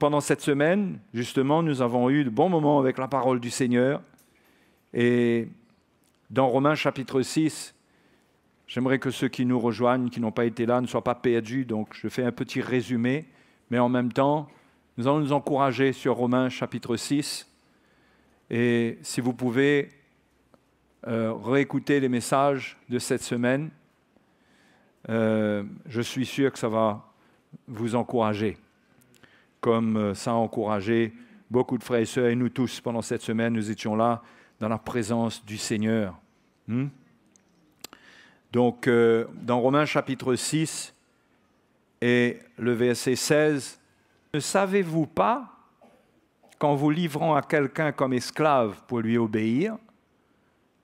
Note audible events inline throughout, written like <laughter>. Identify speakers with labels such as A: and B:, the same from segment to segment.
A: pendant cette semaine, justement, nous avons eu de bons moments avec la parole du Seigneur. Et dans Romains chapitre 6, j'aimerais que ceux qui nous rejoignent, qui n'ont pas été là, ne soient pas perdus. Donc je fais un petit résumé, mais en même temps, nous allons nous encourager sur Romains chapitre 6. Et si vous pouvez euh, réécouter les messages de cette semaine, euh, je suis sûr que ça va vous encourager comme euh, ça a encouragé beaucoup de frères et sœurs, et nous tous, pendant cette semaine, nous étions là dans la présence du Seigneur. Hmm? Donc, euh, dans Romains chapitre 6 et le verset 16, ne savez-vous pas qu'en vous livrant à quelqu'un comme esclave pour lui obéir,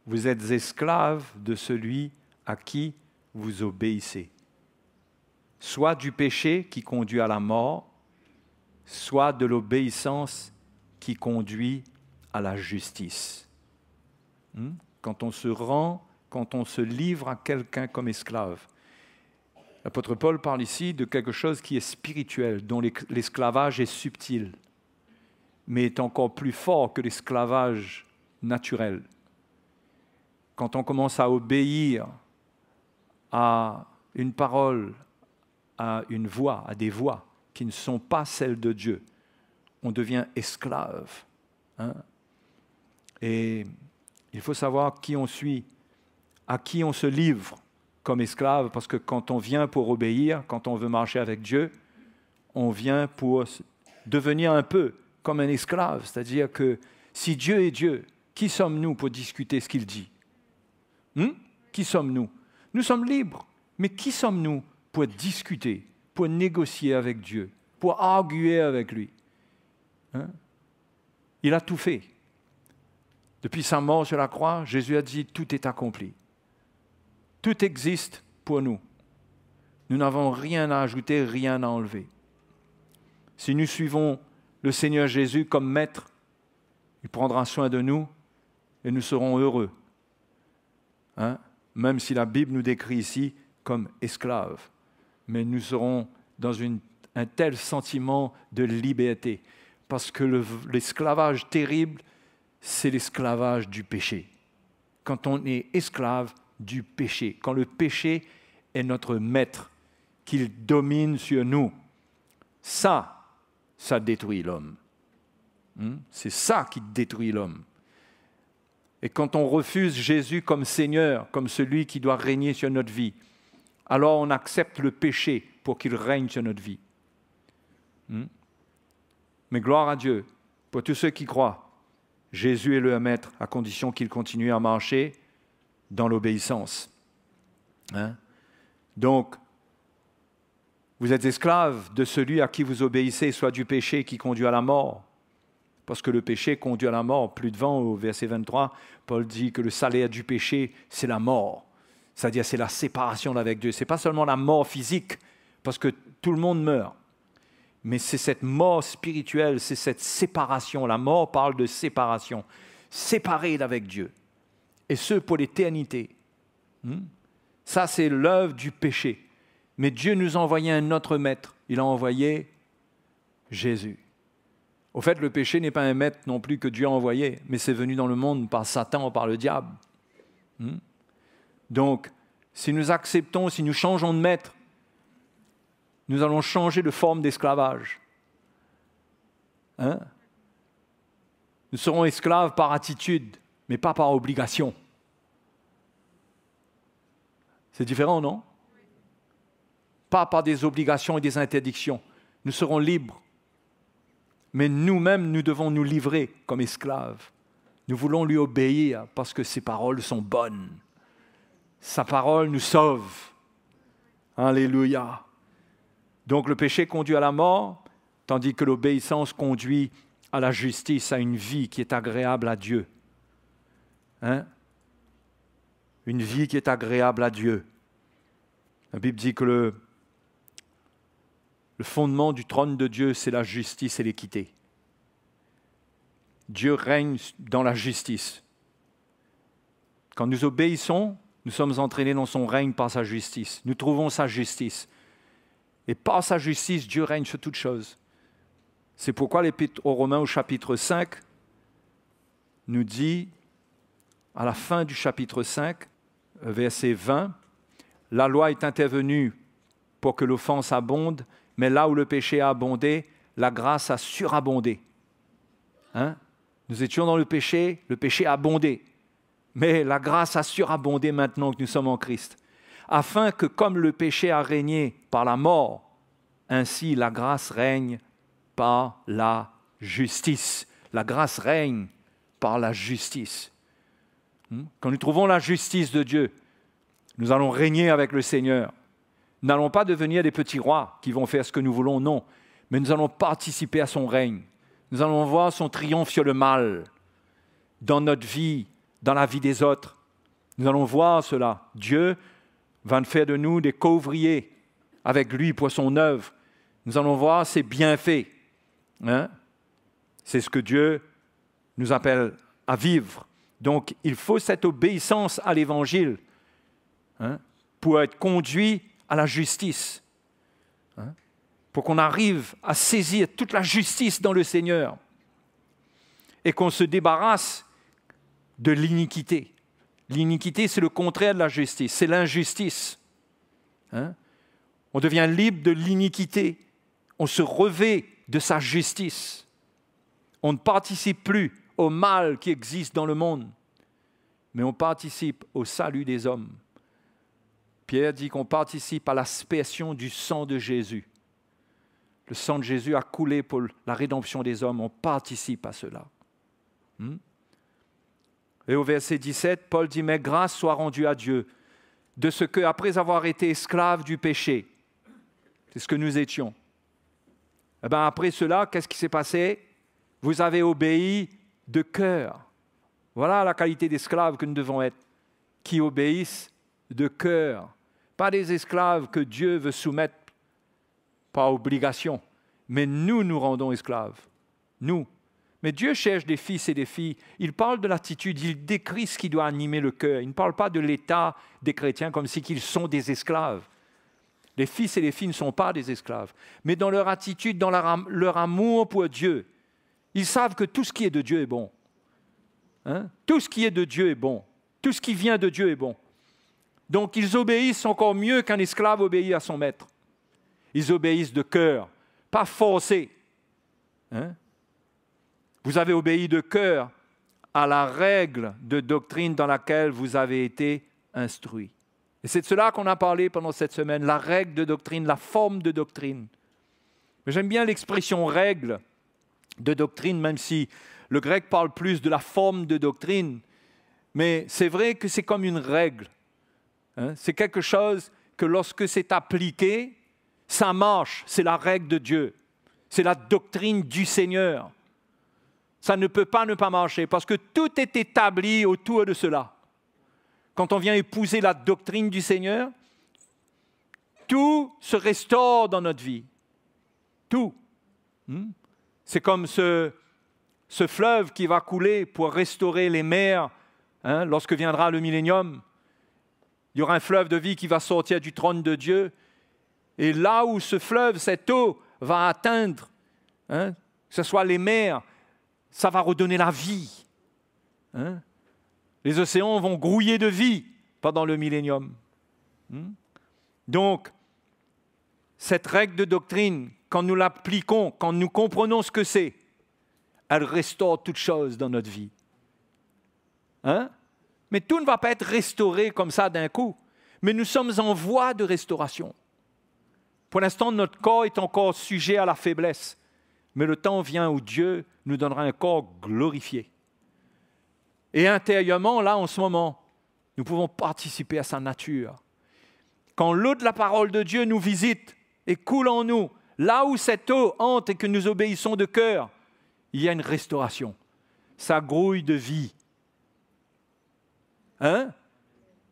A: vous êtes esclave de celui à qui vous obéissez, soit du péché qui conduit à la mort, soit de l'obéissance qui conduit à la justice. Hmm? Quand on se rend, quand on se livre à quelqu'un comme esclave. L'apôtre Paul parle ici de quelque chose qui est spirituel, dont l'esclavage est subtil, mais est encore plus fort que l'esclavage naturel. Quand on commence à obéir à une parole, à une voix, à des voix, qui ne sont pas celles de Dieu. On devient esclave. Hein. Et il faut savoir qui on suit, à qui on se livre comme esclave, parce que quand on vient pour obéir, quand on veut marcher avec Dieu, on vient pour devenir un peu comme un esclave. C'est-à-dire que si Dieu est Dieu, qui sommes-nous pour discuter ce qu'il dit hmm Qui sommes-nous Nous sommes libres, mais qui sommes-nous pour discuter pour négocier avec Dieu, pour arguer avec lui. Hein? Il a tout fait. Depuis sa mort sur la croix, Jésus a dit, tout est accompli. Tout existe pour nous. Nous n'avons rien à ajouter, rien à enlever. Si nous suivons le Seigneur Jésus comme maître, il prendra soin de nous et nous serons heureux. Hein? Même si la Bible nous décrit ici comme esclaves mais nous serons dans un tel sentiment de liberté, parce que l'esclavage terrible, c'est l'esclavage du péché. Quand on est esclave du péché, quand le péché est notre maître, qu'il domine sur nous, ça, ça détruit l'homme. Hmm? C'est ça qui détruit l'homme. Et quand on refuse Jésus comme Seigneur, comme celui qui doit régner sur notre vie, alors on accepte le péché pour qu'il règne sur notre vie. Hmm? Mais gloire à Dieu, pour tous ceux qui croient, Jésus est le maître à condition qu'il continue à marcher dans l'obéissance. Hein? Donc, vous êtes esclaves de celui à qui vous obéissez, soit du péché qui conduit à la mort. Parce que le péché conduit à la mort. Plus devant, au verset 23, Paul dit que le salaire du péché, c'est la mort. C'est-à-dire, c'est la séparation avec Dieu. Ce n'est pas seulement la mort physique, parce que tout le monde meurt, mais c'est cette mort spirituelle, c'est cette séparation. La mort parle de séparation. Séparé d'avec Dieu. Et ce, pour l'éternité. Hmm? Ça, c'est l'œuvre du péché. Mais Dieu nous a envoyé un autre maître. Il a envoyé Jésus. Au fait, le péché n'est pas un maître non plus que Dieu a envoyé, mais c'est venu dans le monde par Satan, ou par le diable. Hmm? Donc, si nous acceptons, si nous changeons de maître, nous allons changer de forme d'esclavage. Hein? nous serons esclaves par attitude, mais pas par obligation. C'est différent, non Pas par des obligations et des interdictions. Nous serons libres. Mais nous-mêmes, nous devons nous livrer comme esclaves. Nous voulons lui obéir parce que ses paroles sont bonnes. Sa parole nous sauve. Alléluia. Donc le péché conduit à la mort, tandis que l'obéissance conduit à la justice, à une vie qui est agréable à Dieu. Hein? Une vie qui est agréable à Dieu. La Bible dit que le fondement du trône de Dieu, c'est la justice et l'équité. Dieu règne dans la justice. Quand nous obéissons, nous sommes entraînés dans son règne par sa justice. Nous trouvons sa justice. Et par sa justice, Dieu règne sur toutes choses. C'est pourquoi l'Épître aux Romains au chapitre 5 nous dit, à la fin du chapitre 5, verset 20, La loi est intervenue pour que l'offense abonde, mais là où le péché a abondé, la grâce a surabondé. Hein nous étions dans le péché, le péché a abondé mais la grâce a surabondé maintenant que nous sommes en Christ, afin que comme le péché a régné par la mort, ainsi la grâce règne par la justice. La grâce règne par la justice. Hmm? Quand nous trouvons la justice de Dieu, nous allons régner avec le Seigneur. Nous n'allons pas devenir des petits rois qui vont faire ce que nous voulons, non, mais nous allons participer à son règne. Nous allons voir son triomphe sur le mal dans notre vie, dans la vie des autres. Nous allons voir cela. Dieu va faire de nous des couvriers avec lui pour son œuvre. Nous allons voir ses bienfaits. Hein. C'est ce que Dieu nous appelle à vivre. Donc, il faut cette obéissance à l'Évangile hein, pour être conduit à la justice, hein, pour qu'on arrive à saisir toute la justice dans le Seigneur et qu'on se débarrasse de l'iniquité. L'iniquité, c'est le contraire de la justice, c'est l'injustice. Hein. On devient libre de l'iniquité. On se revêt de sa justice. On ne participe plus au mal qui existe dans le monde, mais on participe au salut des hommes. Pierre dit qu'on participe à la l'aspiration du sang de Jésus. Le sang de Jésus a coulé pour la rédemption des hommes. On participe à cela. Hmm? Et au verset 17, Paul dit, mais grâce soit rendue à Dieu de ce que, après avoir été esclave du péché, c'est ce que nous étions, eh ben, après cela, qu'est-ce qui s'est passé Vous avez obéi de cœur. Voilà la qualité d'esclave que nous devons être, qui obéissent de cœur. Pas des esclaves que Dieu veut soumettre par obligation, mais nous nous rendons esclaves. Nous, mais Dieu cherche des fils et des filles. Il parle de l'attitude, il décrit ce qui doit animer le cœur. Il ne parle pas de l'état des chrétiens comme si qu'ils sont des esclaves. Les fils et les filles ne sont pas des esclaves, mais dans leur attitude, dans leur, amour pour Dieu, ils savent que tout ce qui est de Dieu est bon. Hein? Tout ce qui est de Dieu est bon. Tout ce qui vient de Dieu est bon. Donc ils obéissent encore mieux qu'un esclave obéit à son maître. Ils obéissent de cœur, pas forcé. Hein? Vous avez obéi de cœur à la règle de doctrine dans laquelle vous avez été instruit. Et c'est de cela qu'on a parlé pendant cette semaine, la règle de doctrine, la forme de doctrine. j'aime bien l'expression règle de doctrine, même si le grec parle plus de la forme de doctrine. Mais c'est vrai que c'est comme une règle. Hein. C'est quelque chose que lorsque c'est appliqué, ça marche. C'est la règle de Dieu. C'est la doctrine du Seigneur. Ça ne peut pas ne pas marcher, parce que tout est établi autour de cela. Quand on vient épouser la doctrine du Seigneur, tout se restaure dans notre vie. Tout. Hmm? C'est comme ce, ce, fleuve qui va couler pour restaurer les mers hein, lorsque viendra le millénium. Il y aura un fleuve de vie qui va sortir du trône de Dieu. Et là où ce fleuve, cette eau va atteindre, hein, que ce soit les mers, ça va redonner la vie. Hein. les océans vont grouiller de vie pendant le millénium. Hein. Donc, cette règle de doctrine, quand nous l'appliquons, quand nous comprenons ce que c'est, elle restaure toute chose dans notre vie. Hein. Mais tout ne va pas être restauré comme ça d'un coup. Mais nous sommes en voie de restauration. Pour l'instant, notre corps est encore sujet à la faiblesse mais le temps vient où Dieu nous donnera un corps glorifié. Et intérieurement, là, en ce moment, nous pouvons participer à sa nature. Quand l'eau de la parole de Dieu nous visite et coule en nous, là où cette eau hante et que nous obéissons de cœur, il y a une restauration. Ça grouille de vie. Hein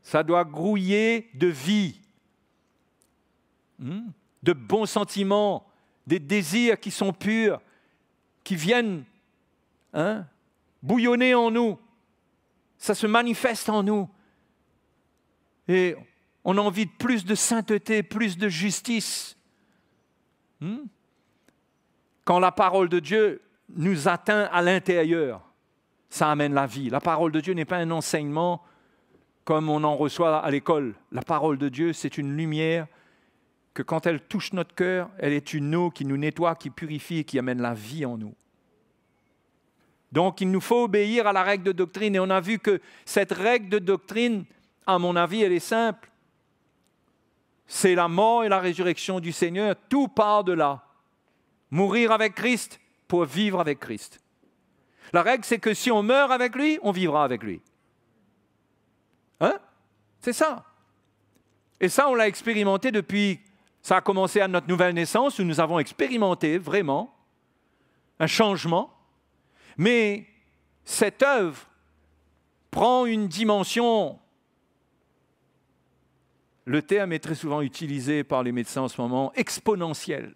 A: Ça doit grouiller de vie, hmm? de bons sentiments, des désirs qui sont purs, qui viennent hein, bouillonner en nous. Ça se manifeste en nous. Et on a envie de plus de sainteté, plus de justice. Hmm? Quand la parole de Dieu nous atteint à l'intérieur, ça amène la vie. La parole de Dieu n'est pas un enseignement comme on en reçoit à l'école. La parole de Dieu, c'est une lumière que quand elle touche notre cœur, elle est une eau qui nous nettoie, qui purifie et qui amène la vie en nous. Donc il nous faut obéir à la règle de doctrine et on a vu que cette règle de doctrine, à mon avis, elle est simple. C'est la mort et la résurrection du Seigneur. Tout part de là. Mourir avec Christ pour vivre avec Christ. La règle, c'est que si on meurt avec lui, on vivra avec lui. Hein C'est ça. Et ça, on l'a expérimenté depuis ça a commencé à notre nouvelle naissance où nous avons expérimenté vraiment un changement. Mais cette œuvre prend une dimension. Le terme est très souvent utilisé par les médecins en ce moment, exponentielle.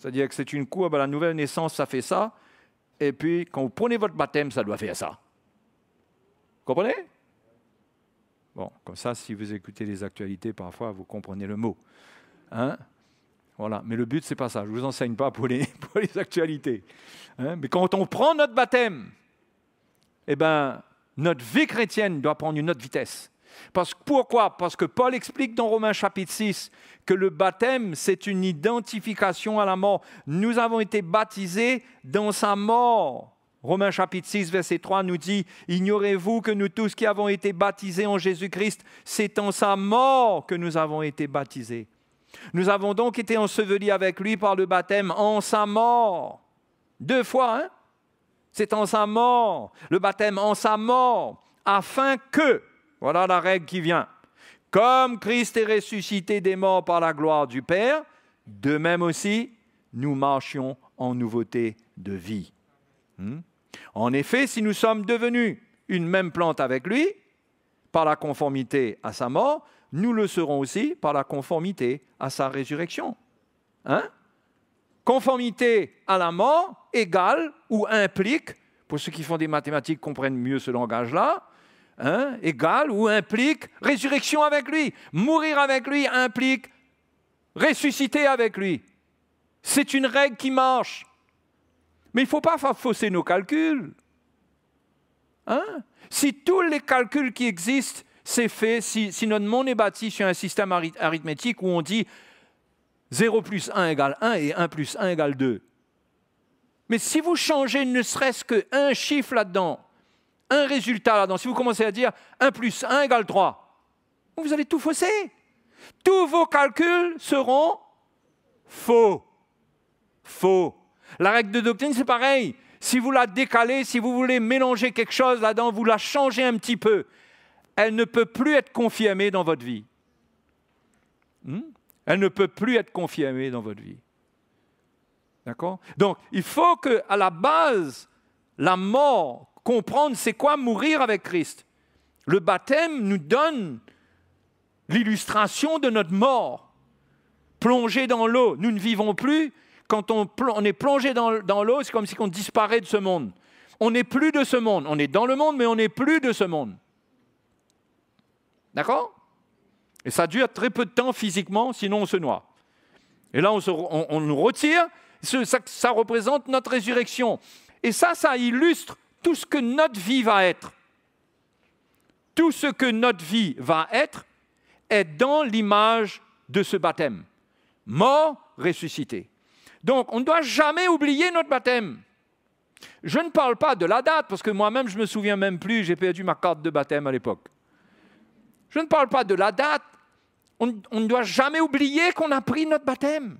A: C'est-à-dire que c'est une courbe à la nouvelle naissance, ça fait ça. Et puis, quand vous prenez votre baptême, ça doit faire ça. Vous comprenez Bon, comme ça, si vous écoutez les actualités, parfois, vous comprenez le mot. Hein voilà. Mais le but, c'est pas ça. Je ne vous enseigne pas pour les, <laughs> actualités. Hein. Mais quand on prend notre baptême, eh ben, notre vie chrétienne doit prendre une autre vitesse. Parce, pourquoi Parce que Paul explique dans Romains chapitre 6 que le baptême, c'est une identification à la mort. Nous avons été baptisés dans sa mort. Romains chapitre 6, verset 3 nous dit, Ignorez-vous que nous tous qui avons été baptisés en Jésus-Christ, c'est en sa mort que nous avons été baptisés. Nous avons donc été ensevelis avec lui par le baptême en sa mort. Deux fois, hein C'est en sa mort, le baptême en sa mort, afin que, voilà la règle qui vient, comme Christ est ressuscité des morts par la gloire du Père, de même aussi, nous marchions en nouveauté de vie. Hmm? En effet, si nous sommes devenus une même plante avec lui, par la conformité à sa mort, nous le serons aussi par la conformité à sa résurrection. Hein? conformité à la mort égale ou implique, pour ceux qui font des mathématiques comprennent mieux ce langage-là, hein, égale ou implique résurrection avec lui. Mourir avec lui implique ressusciter avec lui. C'est une règle qui marche. Mais il ne faut pas fausser nos calculs. Hein? Si tous les calculs qui existent, c'est fait, si, si, notre monde est bâti sur un système arithmétique où on dit 0 plus 1 égale 1 et 1 plus 1 égale 2. Mais si vous changez ne serait-ce qu'un chiffre là-dedans, un résultat là-dedans, si vous commencez à dire 1 plus 1 égale 3, vous allez tout fausser. Tous vos calculs seront faux. Faux. La règle de doctrine, c'est pareil. Si vous la décalez, si vous voulez mélanger quelque chose là-dedans, vous la changez un petit peu, elle ne peut plus être confirmée dans votre vie. Hmm? elle ne peut plus être confirmée dans votre vie. D'accord Donc, il faut que, à la base, la mort, comprendre c'est quoi mourir avec Christ. Le baptême nous donne l'illustration de notre mort. Plonger dans l'eau, nous ne vivons plus, quand on, est plongé dans, l'eau, c'est comme si on disparaît de ce monde. On n'est plus de ce monde. On est dans le monde, mais on n'est plus de ce monde. D'accord Et ça dure très peu de temps physiquement, sinon on se noie. Et là, on, nous retire. ça représente notre résurrection. Et ça, ça illustre tout ce que notre vie va être. Tout ce que notre vie va être est dans l'image de ce baptême. Mort, ressuscité. Donc, on ne doit jamais oublier notre baptême. Je ne parle pas de la date, parce que moi-même, je ne me souviens même plus, j'ai perdu ma carte de baptême à l'époque. Je ne parle pas de la date. On, ne doit jamais oublier qu'on a pris notre baptême.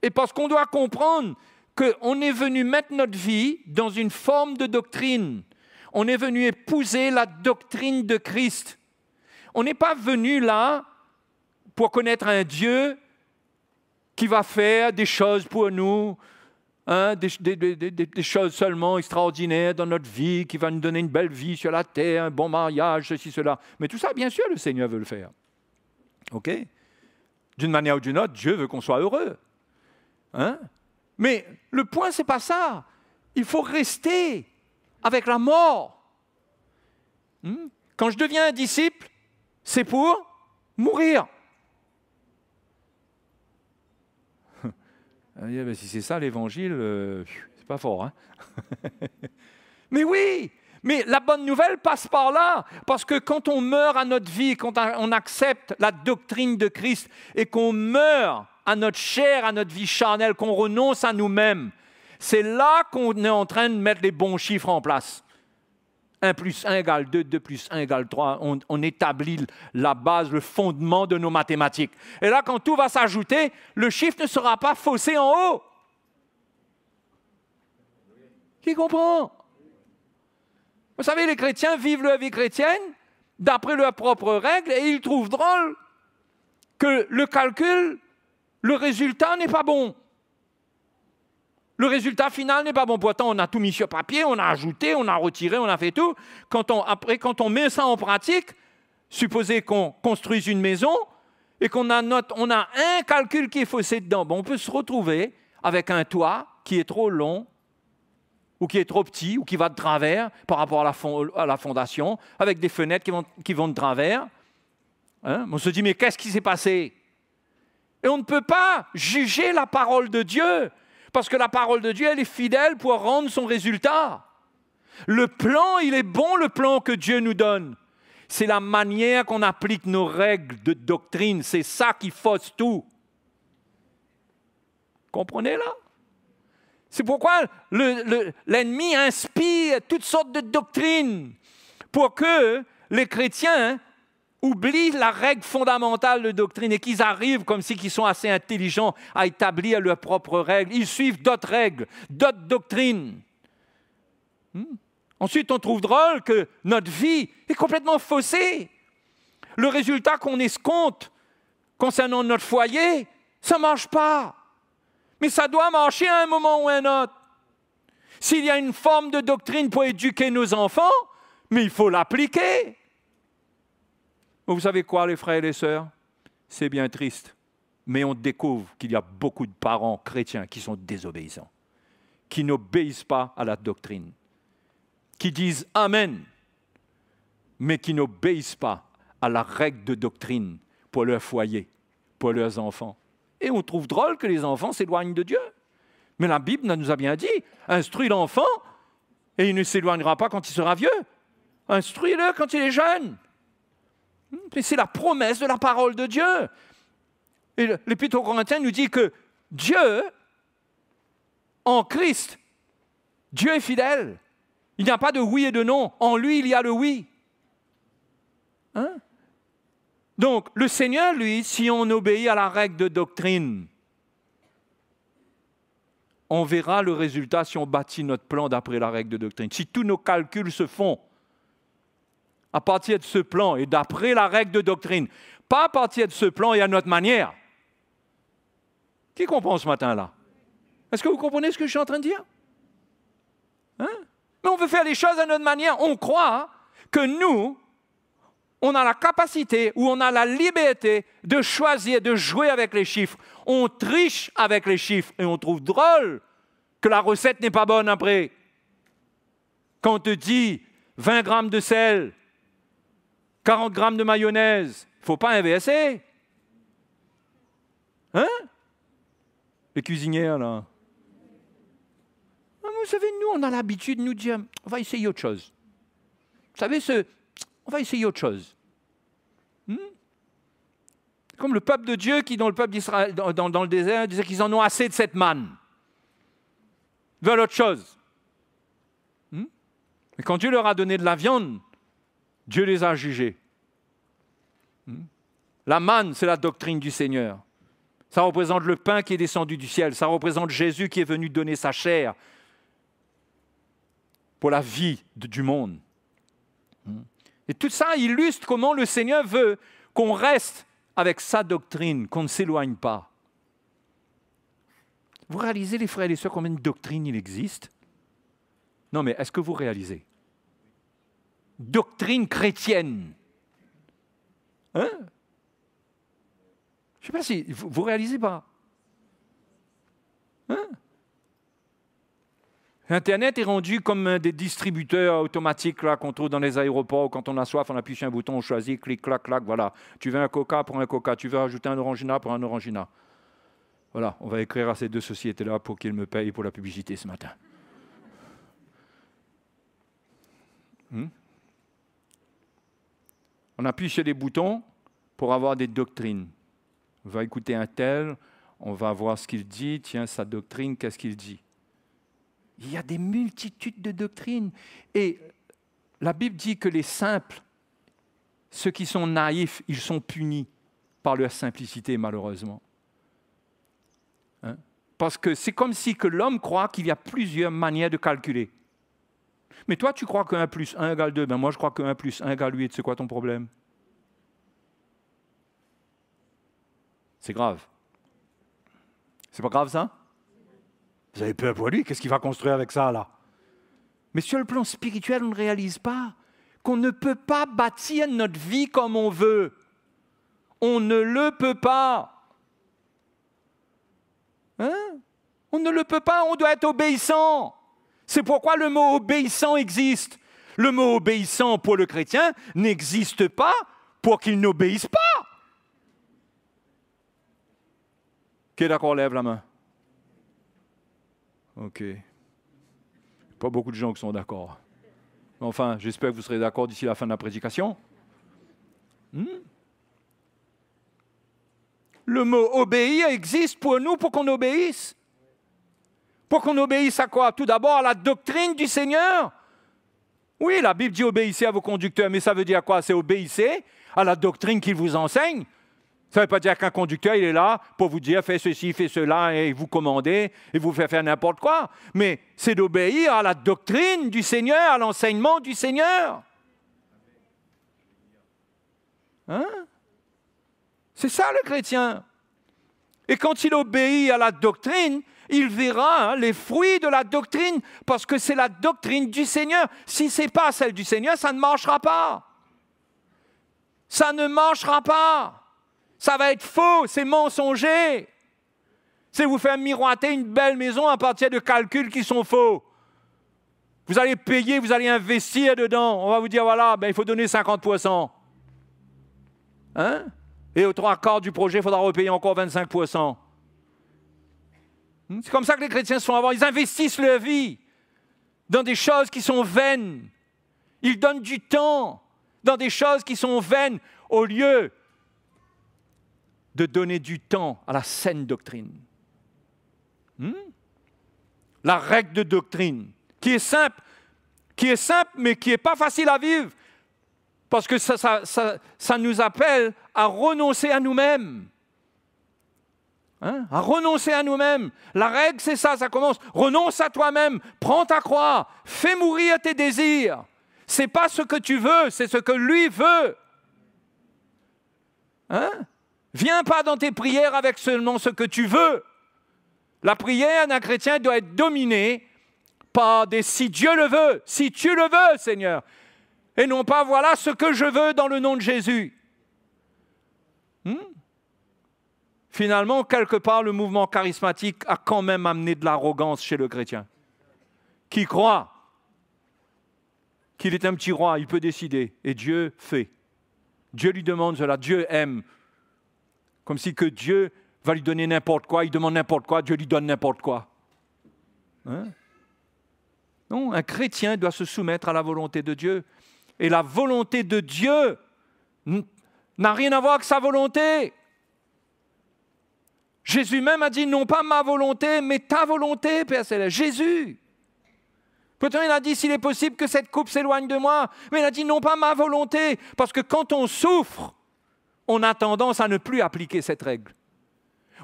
A: Et parce qu'on doit comprendre qu'on est venu mettre notre vie dans une forme de doctrine. On est venu épouser la doctrine de Christ. On n'est pas venu là pour connaître un Dieu qui va faire des choses pour nous, hein, des, choses seulement extraordinaires dans notre vie, qui va nous donner une belle vie sur la terre, un bon mariage, ceci, cela. Mais tout ça, bien sûr, le Seigneur veut le faire. OK D'une manière ou d'une autre, Dieu veut qu'on soit heureux. Hein? Mais le point, c'est pas ça. Il faut rester avec la mort. Hmm? Quand je deviens un disciple, c'est pour mourir. Ah, si c'est ça l'évangile, euh, c'est pas fort. Hein. <laughs> mais oui, mais la bonne nouvelle passe par là, parce que quand on meurt à notre vie, quand on accepte la doctrine de Christ et qu'on meurt à notre chair, à notre vie charnelle, qu'on renonce à nous-mêmes, c'est là qu'on est en train de mettre les bons chiffres en place. 1 plus 1 égale 2, 2 plus 1 égale 3. On, établit la base, le fondement de nos mathématiques. Et là, quand tout va s'ajouter, le chiffre ne sera pas faussé en haut. Qui comprend Vous savez, les chrétiens vivent leur vie chrétienne d'après leurs propres règles et ils trouvent drôle que le calcul, le résultat n'est pas bon. Le résultat final n'est pas bon. Pourtant, on a tout mis sur papier, on a ajouté, on a retiré, on a fait tout. Quand on, après, quand on met ça en pratique, supposez qu'on construise une maison et qu'on a, un calcul qui est faussé dedans, bon, on peut se retrouver avec un toit qui est trop long ou qui est trop petit ou qui va de travers par rapport à la, fondation, avec des fenêtres qui vont, qui vont de travers. Hein? on se dit, mais qu'est-ce qui s'est passé Et on ne peut pas juger la parole de Dieu parce que la parole de Dieu, elle est fidèle pour rendre son résultat. Le plan, il est bon, le plan que Dieu nous donne. C'est la manière qu'on applique nos règles de doctrine. C'est ça qui fausse tout. Comprenez là C'est pourquoi l'ennemi inspire toutes sortes de doctrines pour que les chrétiens oublient la règle fondamentale de doctrine et qu'ils arrivent comme si qu'ils sont assez intelligents à établir leurs propres règles. Ils suivent d'autres règles, d'autres doctrines. Hmm? Ensuite, on trouve drôle que notre vie est complètement faussée. Le résultat qu'on escompte concernant notre foyer, ça ne marche pas. Mais ça doit marcher à un moment ou à un autre. S'il y a une forme de doctrine pour éduquer nos enfants, mais il faut l'appliquer. Vous savez quoi, les frères et les sœurs C'est bien triste, mais on découvre qu'il y a beaucoup de parents chrétiens qui sont désobéissants, qui n'obéissent pas à la doctrine, qui disent Amen, mais qui n'obéissent pas à la règle de doctrine pour leur foyer, pour leurs enfants. Et on trouve drôle que les enfants s'éloignent de Dieu. Mais la Bible nous a bien dit, instruis l'enfant et il ne s'éloignera pas quand il sera vieux. Instruis-le quand il est jeune. Hmm, c'est la promesse de la parole de Dieu. Et l'Épître aux Corinthiens nous dit que Dieu, en Christ, Dieu est fidèle. Il n'y a pas de oui et de non. En lui, il y a le oui. Hein? Donc, le Seigneur, lui, si on obéit à la règle de doctrine, on verra le résultat si on bâtit notre plan d'après la règle de doctrine. Si tous nos calculs se font à partir de ce plan et d'après la règle de doctrine, pas à partir de ce plan et à notre manière. Qui comprend ce matin-là Est-ce que vous comprenez ce que je suis en train de dire hein? Mais on veut faire les choses à notre manière. On croit que nous, on a la capacité ou on a la liberté de choisir, de jouer avec les chiffres. On triche avec les chiffres et on trouve drôle que la recette n'est pas bonne après. Quand on te dit 20 grammes de sel, 40 grammes de mayonnaise, il ne faut pas un VSC. Hein Les cuisinières, là. Ah, vous savez, nous, on a l'habitude de nous dire, on va essayer autre chose. Vous savez, ce, on va essayer autre chose. Hmm? Comme le peuple de Dieu qui, dans le peuple d'Israël, dans, le désert, disait qu'ils en ont assez de cette manne. Ils veulent autre chose. Hmm? Mais quand Dieu leur a donné de la viande, Dieu les a jugés. Hmm? La manne, c'est la doctrine du Seigneur. Ça représente le pain qui est descendu du ciel. Ça représente Jésus qui est venu donner sa chair pour la vie du monde. Hmm? Et tout ça illustre comment le Seigneur veut qu'on reste avec sa doctrine, qu'on ne s'éloigne pas. Vous réalisez, les frères et les sœurs, combien de doctrines il existe Non, mais est-ce que vous réalisez doctrine chrétienne. Hein Je ne sais pas si vous, réalisez pas. Hein Internet est rendu comme des distributeurs automatiques qu'on trouve dans les aéroports. Quand on a soif, on appuie sur un bouton, on choisit, clic, clac, clac, voilà. Tu veux un coca, pour un coca. Tu veux ajouter un orangina, pour un orangina. Voilà, on va écrire à ces deux sociétés-là pour qu'ils me payent pour la publicité ce matin. Hmm? On appuie sur les boutons pour avoir des doctrines. On va écouter un tel, on va voir ce qu'il dit, tiens, sa doctrine, qu'est-ce qu'il dit Il y a des multitudes de doctrines. Et la Bible dit que les simples, ceux qui sont naïfs, ils sont punis par leur simplicité, malheureusement. Hein? Parce que c'est comme si que l'homme croit qu'il y a plusieurs manières de calculer. Mais toi, tu crois que 1 plus 1 égale 2. Ben moi, je crois que 1 plus 1 égale 8. C'est quoi ton problème C'est grave. C'est pas grave, ça Vous avez peur pour lui. Qu'est-ce qu'il va construire avec ça, là Mais sur le plan spirituel, on ne réalise pas qu'on ne peut pas bâtir notre vie comme on veut. On ne le peut pas. Hein? on ne le peut pas, on doit être obéissant. C'est pourquoi le mot obéissant existe. Le mot obéissant pour le chrétien n'existe pas pour qu'il n'obéisse pas. Qui est d'accord lève la main OK. Pas beaucoup de gens qui sont d'accord. Enfin, j'espère que vous serez d'accord d'ici la fin de la prédication. Hmm? le mot obéir existe pour nous pour qu'on obéisse. Pour qu'on obéisse à quoi Tout d'abord à la doctrine du Seigneur. Oui, la Bible dit obéissez à vos conducteurs, mais ça veut dire quoi C'est obéissez à la doctrine qu'il vous enseigne. Ça ne veut pas dire qu'un conducteur, il est là pour vous dire fais ceci, fais cela, et vous commander, et vous faire faire n'importe quoi. Mais c'est d'obéir à la doctrine du Seigneur, à l'enseignement du Seigneur. Hein C'est ça le chrétien. Et quand il obéit à la doctrine, il verra hein, les fruits de la doctrine, parce que c'est la doctrine du Seigneur. Si ce n'est pas celle du Seigneur, ça ne marchera pas. Ça ne marchera pas. Ça va être faux, c'est mensonger. C'est vous faire miroiter une belle maison à partir de calculs qui sont faux. Vous allez payer, vous allez investir dedans. On va vous dire, voilà, ben, il faut donner 50%. Hein Et aux trois quarts du projet, il faudra repayer encore 25%. Hmm? C'est comme ça que les chrétiens sont avoir. Ils investissent leur vie dans des choses qui sont vaines. Ils donnent du temps dans des choses qui sont vaines au lieu de donner du temps à la saine doctrine. Hmm? la règle de doctrine, qui est simple, qui est simple, mais qui n'est pas facile à vivre, parce que ça nous appelle à renoncer à nous-mêmes. Hein? à renoncer à nous-mêmes. La règle, c'est ça, ça commence. Renonce à toi-même, prends ta croix, fais mourir tes désirs. C'est pas ce que tu veux, c'est ce que lui veut. Hein Viens pas dans tes prières avec seulement ce que tu veux. La prière d'un chrétien doit être dominée par des si Dieu le veut, si tu le veux, Seigneur, et non pas voilà ce que je veux dans le nom de Jésus. Hmm? finalement, quelque part, le mouvement charismatique a quand même amené de l'arrogance chez le chrétien, qui croit qu'il est un petit roi, il peut décider, et Dieu fait. Dieu lui demande cela, Dieu aime, comme si que Dieu va lui donner n'importe quoi, il demande n'importe quoi, Dieu lui donne n'importe quoi. Hein? non, un chrétien doit se soumettre à la volonté de Dieu. Et la volonté de Dieu n'a rien à voir avec sa volonté. Jésus même a dit, non pas ma volonté, mais ta volonté, Père Céleste. Jésus. Pourtant, il a dit, s'il est possible que cette coupe s'éloigne de moi, mais il a dit, non pas ma volonté, parce que quand on souffre, on a tendance à ne plus appliquer cette règle.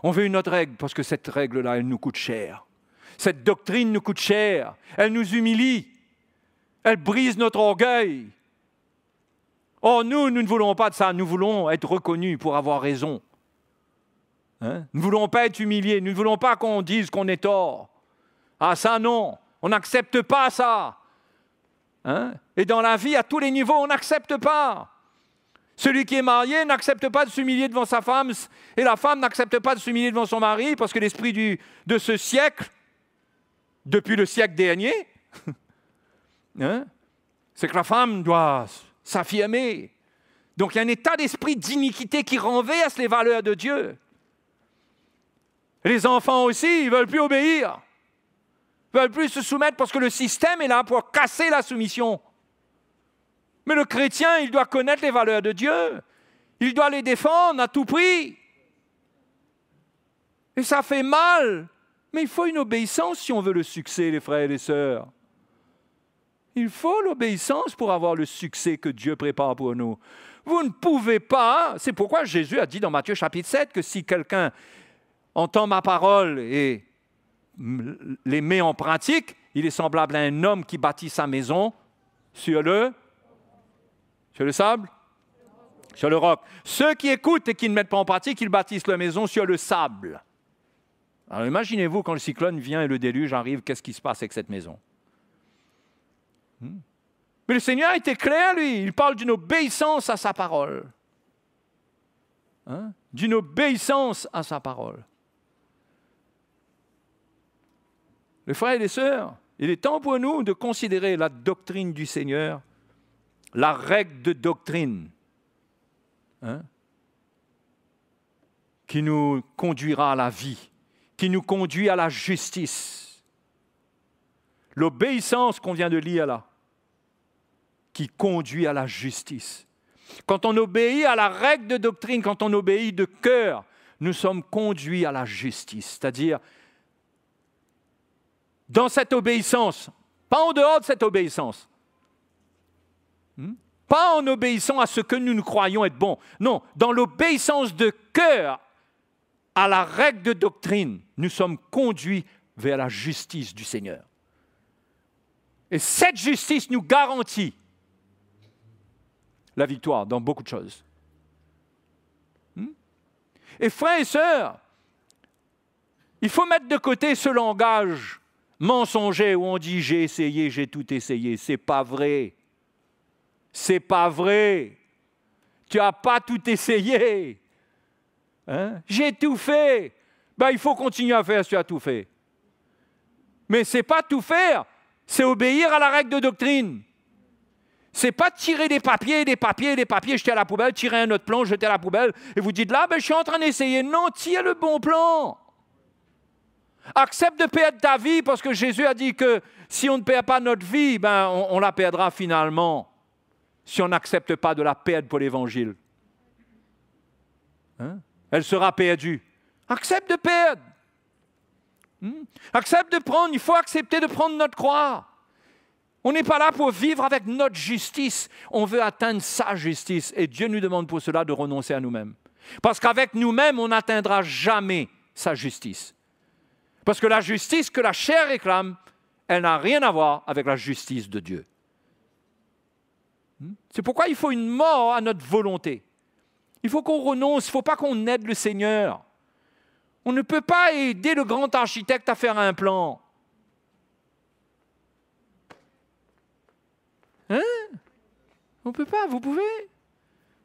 A: On veut une autre règle, parce que cette règle-là, elle nous coûte cher. Cette doctrine nous coûte cher, elle nous humilie, elle brise notre orgueil. Or, oh, nous, nous ne voulons pas de ça, nous voulons être reconnus pour avoir raison. Hein? Nous ne voulons pas être humiliés, nous ne voulons pas qu'on dise qu'on est tort. Ah ça non, on n'accepte pas ça. Hein? Et dans la vie, à tous les niveaux, on n'accepte pas. Celui qui est marié n'accepte pas de s'humilier devant sa femme, et la femme n'accepte pas de s'humilier devant son mari, parce que l'esprit de ce siècle, depuis le siècle dernier, <laughs> hein, c'est que la femme doit s'affirmer. Donc il y a un état d'esprit d'iniquité qui renverse les valeurs de Dieu. Les enfants aussi, ils veulent plus obéir. Ils veulent plus se soumettre parce que le système est là pour casser la soumission. Mais le chrétien, il doit connaître les valeurs de Dieu. Il doit les défendre à tout prix. Et ça fait mal. Mais il faut une obéissance si on veut le succès, les frères et les sœurs. Il faut l'obéissance pour avoir le succès que Dieu prépare pour nous. Vous ne pouvez pas, c'est pourquoi Jésus a dit dans Matthieu chapitre 7 que si quelqu'un entend ma parole et les met en pratique, il est semblable à un homme qui bâtit sa maison sur le, sur le sable, sur le roc. Ceux qui écoutent et qui ne mettent pas en pratique, ils bâtissent leur maison sur le sable. Alors imaginez-vous quand le cyclone vient et le déluge arrive, qu'est-ce qui se passe avec cette maison hmm? Mais le Seigneur était clair, lui. Il parle d'une obéissance à sa parole. Hein? D'une obéissance à sa parole. Les frères et les sœurs, il est temps pour nous de considérer la doctrine du Seigneur, la règle de doctrine hein, qui nous conduira à la vie, qui nous conduit à la justice. L'obéissance qu'on vient de lire là, qui conduit à la justice. Quand on obéit à la règle de doctrine, quand on obéit de cœur, nous sommes conduits à la justice, c'est-à-dire dans cette obéissance, pas en dehors de cette obéissance. Hmm? pas en obéissant à ce que nous nous croyons être bon. Non, dans l'obéissance de cœur à la règle de doctrine, nous sommes conduits vers la justice du Seigneur. Et cette justice nous garantit la victoire dans beaucoup de choses. Hmm? Et frères et sœurs, il faut mettre de côté ce langage mensonger où on dit j'ai essayé, j'ai tout essayé. C'est pas vrai. C'est pas vrai. Tu n'as pas tout essayé. Hein? J'ai tout fait. Ben, il faut continuer à faire si tu as tout fait. Mais c'est pas tout faire, c'est obéir à la règle de doctrine. C'est pas tirer des papiers, des papiers, des papiers, jeter à la poubelle, tirer un autre plan, jeter à la poubelle, et vous dites là, ben, je suis en train d'essayer. Non, tire le bon plan. Accepte de perdre ta vie parce que Jésus a dit que si on ne perd pas notre vie, ben on, la perdra finalement si on n'accepte pas de la perdre pour l'Évangile. Hein? Elle sera perdue. Accepte de perdre. Hmm? Accepte de prendre. Il faut accepter de prendre notre croix. On n'est pas là pour vivre avec notre justice. On veut atteindre sa justice. Et Dieu nous demande pour cela de renoncer à nous-mêmes. Parce qu'avec nous-mêmes, on n'atteindra jamais sa justice. Parce que la justice que la chair réclame, elle n'a rien à voir avec la justice de Dieu. Hmm? C'est pourquoi il faut une mort à notre volonté. Il faut qu'on renonce, il ne faut pas qu'on aide le Seigneur. On ne peut pas aider le grand architecte à faire un plan. Hein On ne peut pas, vous pouvez.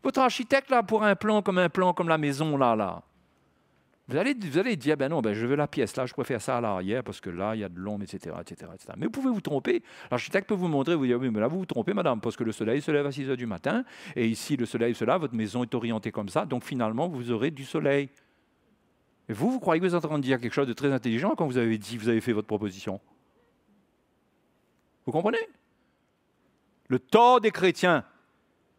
A: Votre architecte, là, pour un plan comme un plan, comme la maison, là, là. Vous allez, vous allez dire, ben non, ben je veux la pièce là, je préfère ça à l'arrière parce que là, il y a de l'ombre, etc., etc., etc., Mais vous pouvez vous tromper. L'architecte peut vous montrer, vous dire, oui, mais là, vous vous trompez, madame, parce que le soleil se lève à 6 heures du matin, et ici, le soleil se lève, votre maison est orientée comme ça, donc finalement, vous aurez du soleil. Et vous, vous croyez que vous êtes en train de dire quelque chose de très intelligent quand vous avez dit, vous avez fait votre proposition. Vous comprenez Le tort des chrétiens,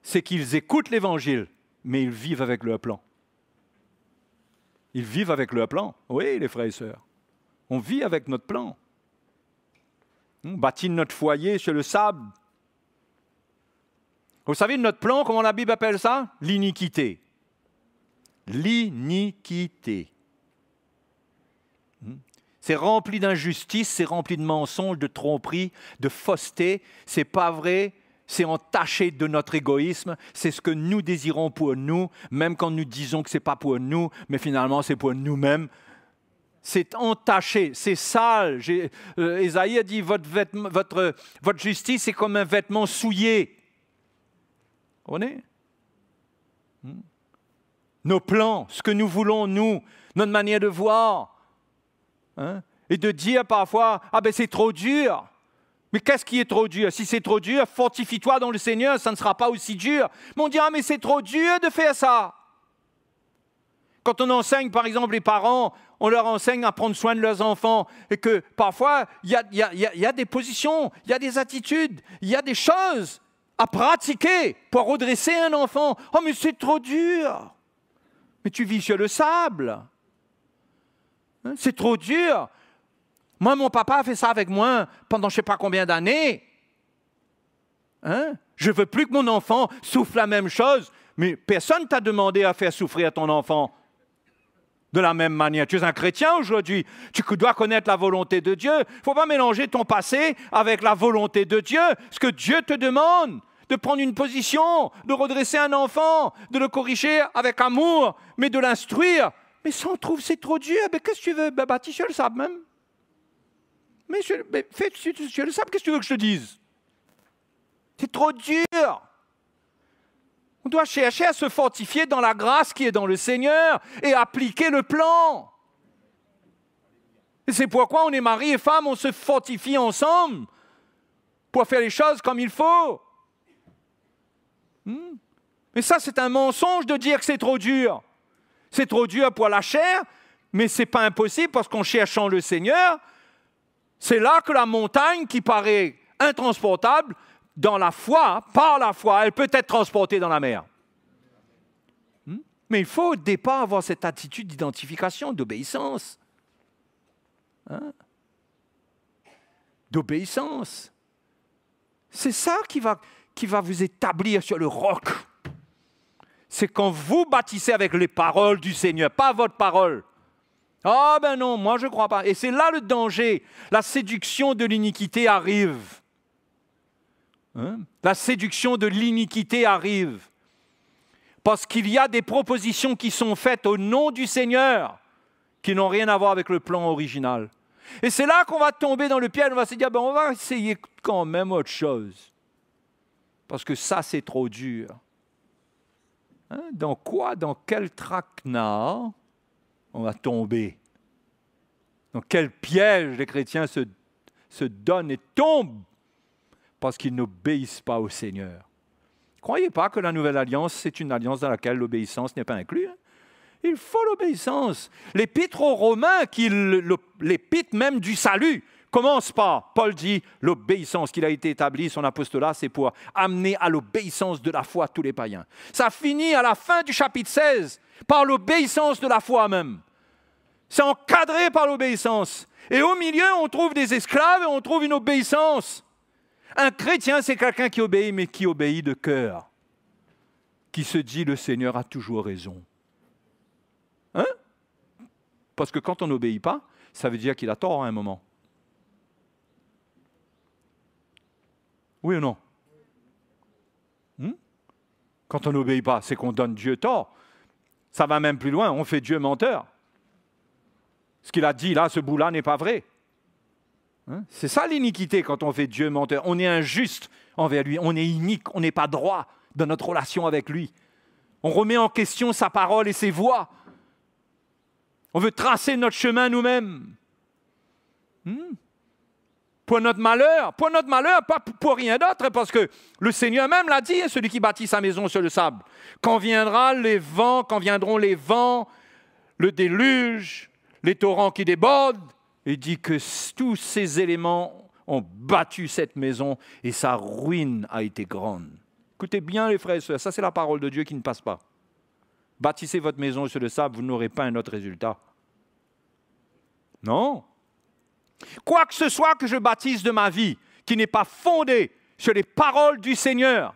A: c'est qu'ils écoutent l'évangile, mais ils vivent avec le plan. Ils vivent avec leur plan. Oui, les frères et sœurs. On vit avec notre plan. On bâtit notre foyer sur le sable. Vous savez, notre plan, comment la Bible appelle ça L'iniquité. L'iniquité. Hmm? C'est rempli d'injustice, c'est rempli de mensonges, de tromperies, de fausseté. C'est pas vrai, c'est entaché de notre égoïsme, c'est ce que nous désirons pour nous, même quand nous disons que ce n'est pas pour nous, mais finalement c'est pour nous-mêmes. C'est entaché, c'est sale. Euh, Esaïe a dit, votre, votre, justice est comme un vêtement souillé. On est hmm. Nos plans, ce que nous voulons, nous, notre manière de voir, hein, et de dire parfois, ah ben c'est trop dur. Mais qu'est-ce qui est trop dur Si c'est trop dur, fortifie-toi dans le Seigneur, ça ne sera pas aussi dur. Mais on Ah, mais c'est trop dur de faire ça. Quand on enseigne, par exemple, les parents, on leur enseigne à prendre soin de leurs enfants, et que parfois, il y a, des positions, il y a des attitudes, il y a des choses à pratiquer pour redresser un enfant. Oh, mais c'est trop dur. Mais tu vis sur le sable. Hein, c'est trop dur. Moi, mon papa a fait ça avec moi pendant je ne sais pas combien d'années. Hein? Je ne veux plus que mon enfant souffre la même chose. Mais personne ne t'a demandé à faire souffrir ton enfant de la même manière. Tu es un chrétien aujourd'hui. Tu dois connaître la volonté de Dieu. Il ne faut pas mélanger ton passé avec la volonté de Dieu. Ce que Dieu te demande, de prendre une position, de redresser un enfant, de le corriger avec amour, mais de l'instruire. Mais ça, on trouve, c'est trop dur. Mais qu'est-ce que tu veux ben, Baptiste, le même. Mais fais, le sable, qu'est-ce que tu veux que je te dise C'est trop dur. On doit chercher à se fortifier dans la grâce qui est dans le Seigneur et appliquer le plan. C'est pourquoi on est mari et femme, on se fortifie ensemble pour faire les choses comme il faut. Hmm. Mais ça, c'est un mensonge de dire que c'est trop dur. C'est trop dur pour la chair, mais ce n'est pas impossible parce qu'en cherchant le Seigneur, c'est là que la montagne qui paraît intransportable, dans la foi, par la foi, elle peut être transportée dans la mer. Hmm? Mais il faut au départ avoir cette attitude d'identification, d'obéissance. Hein? D'obéissance. C'est ça qui va, qui va vous établir sur le roc. C'est quand vous bâtissez avec les paroles du Seigneur, pas votre parole. Ah ben non, moi je ne crois pas. Et c'est là le danger. La séduction de l'iniquité arrive. Hein? La séduction de l'iniquité arrive. Parce qu'il y a des propositions qui sont faites au nom du Seigneur qui n'ont rien à voir avec le plan original. Et c'est là qu'on va tomber dans le piège, on va se dire, ben on va essayer quand même autre chose. Parce que ça, c'est trop dur. Hein? Dans quoi, dans quel traquenard on va tomber. Dans quel piège les chrétiens se, donnent et tombent parce qu'ils n'obéissent pas au Seigneur. Croyez pas que la nouvelle alliance, c'est une alliance dans laquelle l'obéissance n'est pas inclue. Hein. Il faut l'obéissance. L'épître aux Romains, l'épître même du salut, commence par, Paul dit, l'obéissance qu'il a été établie, son apostolat, c'est pour amener à l'obéissance de la foi tous les païens. Ça finit à la fin du chapitre 16 par l'obéissance de la foi même. C'est encadré par l'obéissance. Et au milieu, on trouve des esclaves et on trouve une obéissance. Un chrétien, c'est quelqu'un qui obéit, mais qui obéit de cœur, qui se dit le Seigneur a toujours raison. Hein Parce que quand on n'obéit pas, ça veut dire qu'il a tort hein, à un moment. Oui ou non hmm? Quand on n'obéit pas, c'est qu'on donne Dieu tort. Ça va même plus loin, on fait Dieu menteur. Ce qu'il a dit là, ce bout-là n'est pas vrai. Hein? c'est ça l'iniquité quand on fait Dieu menteur. On est injuste envers lui, on est inique, on n'est pas droit dans notre relation avec lui. On remet en question sa parole et ses voies. On veut tracer notre chemin nous-mêmes. Hmm? pour notre malheur, pour notre malheur, pas pour rien d'autre, parce que le Seigneur même l'a dit, hein, celui qui bâtit sa maison sur le sable. Quand viendra les vents, quand viendront les vents, le déluge, les torrents qui débordent. et dit que tous ces éléments ont battu cette maison et sa ruine a été grande. Écoutez bien les frères et sœurs, ça c'est la parole de Dieu qui ne passe pas. Bâtissez votre maison sur le sable, vous n'aurez pas un autre résultat. Non. Quoi que ce soit que je bâtisse de ma vie qui n'est pas fondée sur les paroles du Seigneur,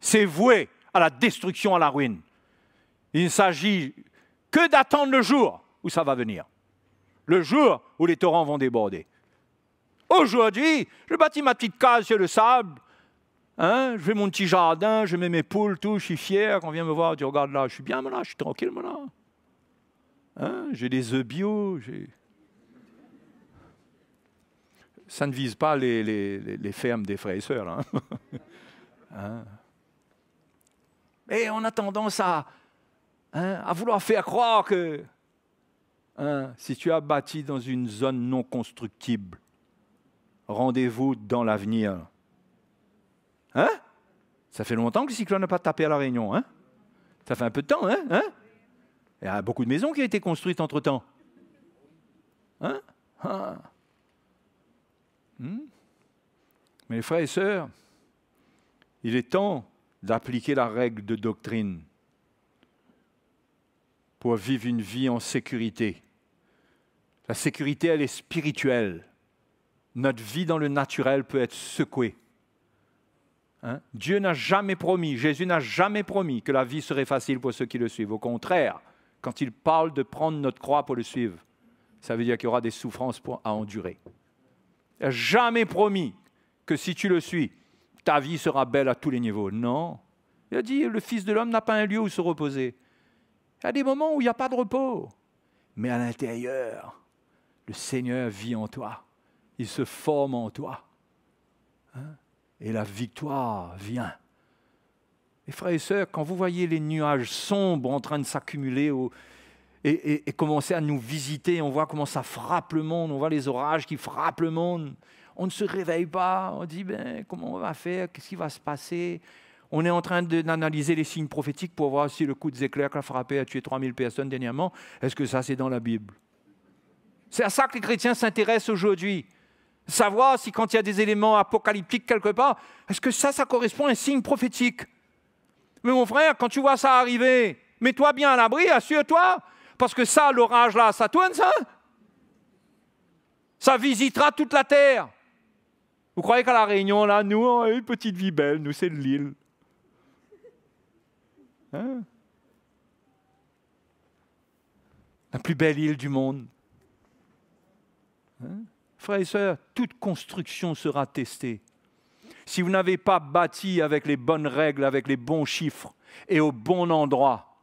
A: c'est voué à la destruction, à la ruine. Il ne s'agit que d'attendre le jour ça va venir. Le jour où les torrents vont déborder. Aujourd'hui, je bâtis ma petite case sur le sable. Hein, je fais mon petit jardin, je mets mes poules, tout, je suis fier. Quand on vient me voir, tu regardes là, je suis bien, là, je suis tranquille, moi, là. Hein, j'ai des œufs bio. Ça ne vise pas les, les, fermes des frères et sœurs. Hein. <laughs> hein. Et on a tendance hein, à, à vouloir faire croire que si tu as bâti dans une zone non constructible, rendez-vous dans l'avenir. Hein Ça fait longtemps que le cyclone n'a pas tapé à La Réunion. Hein Ça fait un peu de temps. Hein, hein? Il y a beaucoup de maisons qui ont été construites entre-temps. Hein hein? Mes frères et sœurs, il est temps d'appliquer la règle de doctrine pour vivre une vie en sécurité la sécurité, elle est spirituelle. Notre vie dans le naturel peut être secouée. Hein? Dieu n'a jamais promis, Jésus n'a jamais promis que la vie serait facile pour ceux qui le suivent. Au contraire, quand il parle de prendre notre croix pour le suivre, ça veut dire qu'il y aura des souffrances à endurer. Il n'a jamais promis que si tu le suis, ta vie sera belle à tous les niveaux. Non. Il a dit, le Fils de l'homme n'a pas un lieu où se reposer. Il y a des moments où il n'y a pas de repos. Mais à l'intérieur, le Seigneur vit en toi. Il se forme en toi. Hein? Et la victoire vient. Et frères et sœurs, quand vous voyez les nuages sombres en train de s'accumuler et, et, commencer à nous visiter, on voit comment ça frappe le monde, on voit les orages qui frappent le monde, on ne se réveille pas, on dit, ben, comment on va faire, qu'est-ce qui va se passer on est en train d'analyser les signes prophétiques pour voir si le coup de éclairs qui a frappé a tué 3000 personnes dernièrement, est-ce que ça c'est dans la Bible c'est à ça que les chrétiens s'intéressent aujourd'hui. Savoir si quand il y a des éléments apocalyptiques quelque part, est-ce que ça, ça correspond à un signe prophétique Mais mon frère, quand tu vois ça arriver, mets-toi bien à l'abri, assure-toi, parce que ça, l'orage là, ça tourne, ça Ça visitera toute la terre. Vous croyez qu'à La Réunion, là, nous, on a une petite vie belle, nous, c'est l'île. Hein? la plus belle île du monde. Hein? Frères et sœurs, toute construction sera testée. Si vous n'avez pas bâti avec les bonnes règles, avec les bons chiffres et au bon endroit,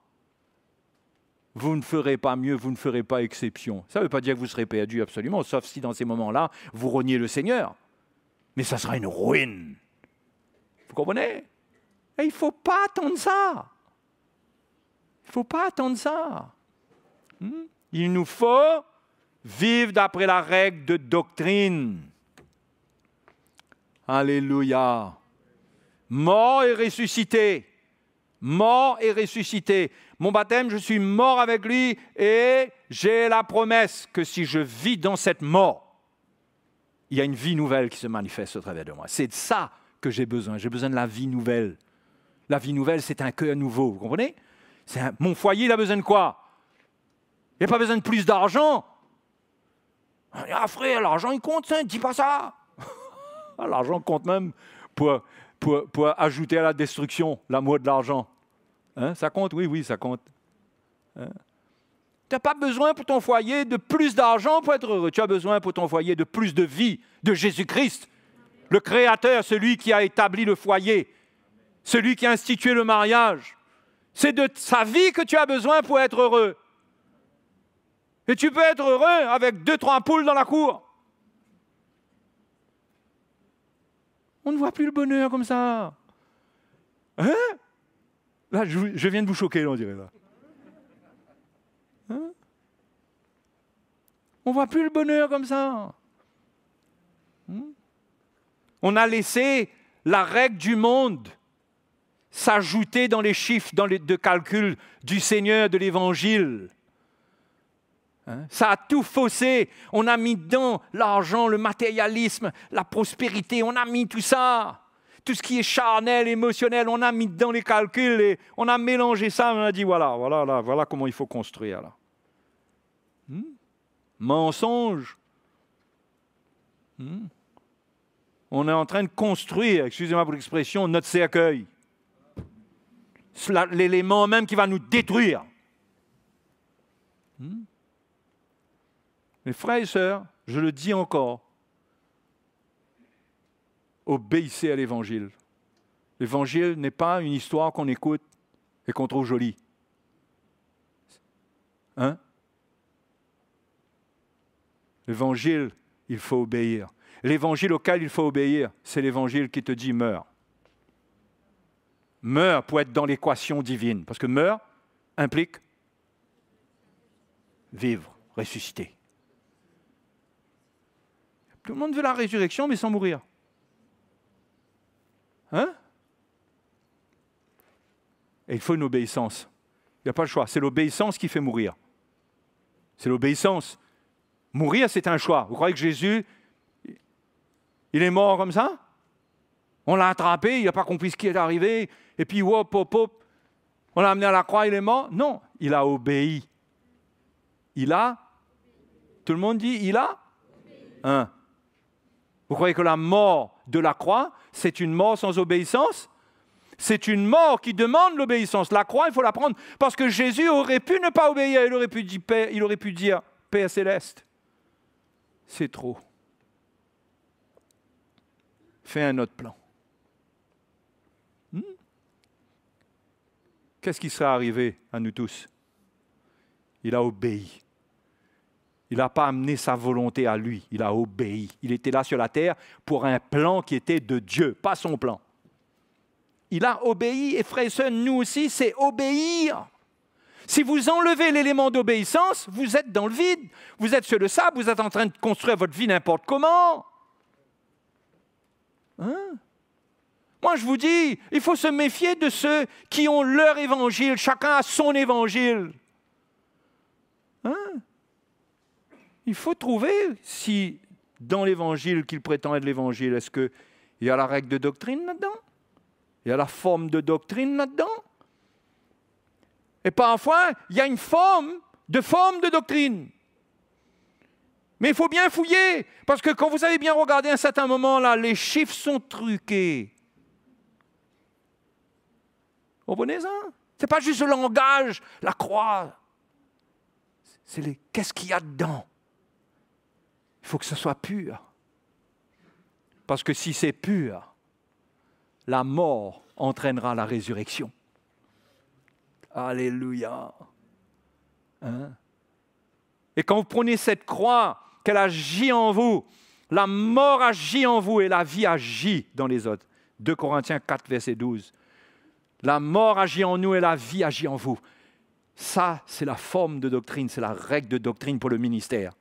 A: vous ne ferez pas mieux, vous ne ferez pas exception. Ça ne veut pas dire que vous serez perdu absolument, sauf si dans ces moments-là, vous reniez le Seigneur. Mais ça sera une ruine. Vous comprenez et Il ne faut pas attendre ça. Il ne faut pas attendre ça. Hmm? Il nous faut vivre d'après la règle de doctrine. Alléluia. Mort et ressuscité. Mort et ressuscité. Mon baptême, je suis mort avec lui et j'ai la promesse que si je vis dans cette mort, il y a une vie nouvelle qui se manifeste au travers de moi. C'est de ça que j'ai besoin. J'ai besoin de la vie nouvelle. La vie nouvelle, c'est un cœur nouveau, vous comprenez C'est Mon foyer, il a besoin de quoi Il n'a pas besoin de plus d'argent. Ah frère, l'argent il compte, ça, hein, dis pas ça. <laughs> Ah, l'argent compte même pour, ajouter à la destruction l'amour de l'argent. Hein, ça compte, oui, oui, ça compte. Hein? Tu n'as pas besoin pour ton foyer de plus d'argent pour être heureux. Tu as besoin pour ton foyer de plus de vie, de Jésus-Christ, le Créateur, celui qui a établi le foyer, celui qui a institué le mariage. C'est de sa vie que tu as besoin pour être heureux. Et tu peux être heureux avec deux, trois poules dans la cour. On ne voit plus le bonheur comme ça. Hein Là, je, viens de vous choquer, on dirait là. Hein on ne voit plus le bonheur comme ça. Hmm? on a laissé la règle du monde s'ajouter dans les chiffres dans les, de calcul du Seigneur, de l'Évangile. Hein? Ça a tout faussé. On a mis dedans l'argent, le matérialisme, la prospérité, on a mis tout ça. Tout ce qui est charnel, émotionnel, on a mis dedans les calculs et on a mélangé ça. On a dit voilà, voilà, voilà comment il faut construire. Là. Hmm? Mensonge. Hmm? On est en train de construire, excusez-moi pour l'expression, notre cercueil. L'élément même qui va nous détruire. Hmm? Mes frères et sœurs, je le dis encore, obéissez à l'Évangile. L'Évangile n'est pas une histoire qu'on écoute et qu'on trouve jolie. Hein L'Évangile, il faut obéir. L'Évangile auquel il faut obéir, c'est l'Évangile qui te dit meurs. Meurs pour être dans l'équation divine. Parce que meurs implique vivre, ressusciter. Tout le monde veut la résurrection, mais sans mourir. Hein Et il faut une obéissance. Il n'y a pas le choix. C'est l'obéissance qui fait mourir. C'est l'obéissance. Mourir, c'est un choix. Vous croyez que Jésus, il est mort comme ça On l'a attrapé, il n'a pas compris ce qui est arrivé, et puis hop, hop, hop, on l'a amené à la croix, il est mort Non, il a obéi. Il a, tout le monde dit, il a Un. Vous croyez que la mort de la croix, c'est une mort sans obéissance C'est une mort qui demande l'obéissance. La croix, il faut la prendre parce que Jésus aurait pu ne pas obéir, il aurait pu dire, il Père céleste, c'est trop. Fais un autre plan. Hmm? Qu'est-ce qui sera arrivé à nous tous Il a obéi. Il n'a pas amené sa volonté à lui, il a obéi. Il était là sur la terre pour un plan qui était de Dieu, pas son plan. Il a obéi, et frères nous aussi, c'est obéir. Si vous enlevez l'élément d'obéissance, vous êtes dans le vide, vous êtes sur le sable, vous êtes en train de construire votre vie n'importe comment. Hein? moi, je vous dis, il faut se méfier de ceux qui ont leur évangile. Chacun a son évangile. il faut trouver si dans l'évangile qu'il prétend être l'évangile, est-ce qu'il y a la règle de doctrine là-dedans Il y a la forme de doctrine là-dedans Et parfois, il y a une forme de forme de doctrine. Mais il faut bien fouiller, parce que quand vous avez bien regardé à un certain moment, là, les chiffres sont truqués. Vous comprenez ça Ce n'est pas juste le langage, la croix. C'est les qu'est-ce qu'il y a dedans il faut que ce soit pur. Parce que si c'est pur, la mort entraînera la résurrection. Alléluia. Hein? Et quand vous prenez cette croix, qu'elle agit en vous, la mort agit en vous et la vie agit dans les autres. 2 Corinthiens 4, verset 12. La mort agit en nous et la vie agit en vous. Ça, c'est la forme de doctrine, c'est la règle de doctrine pour le ministère.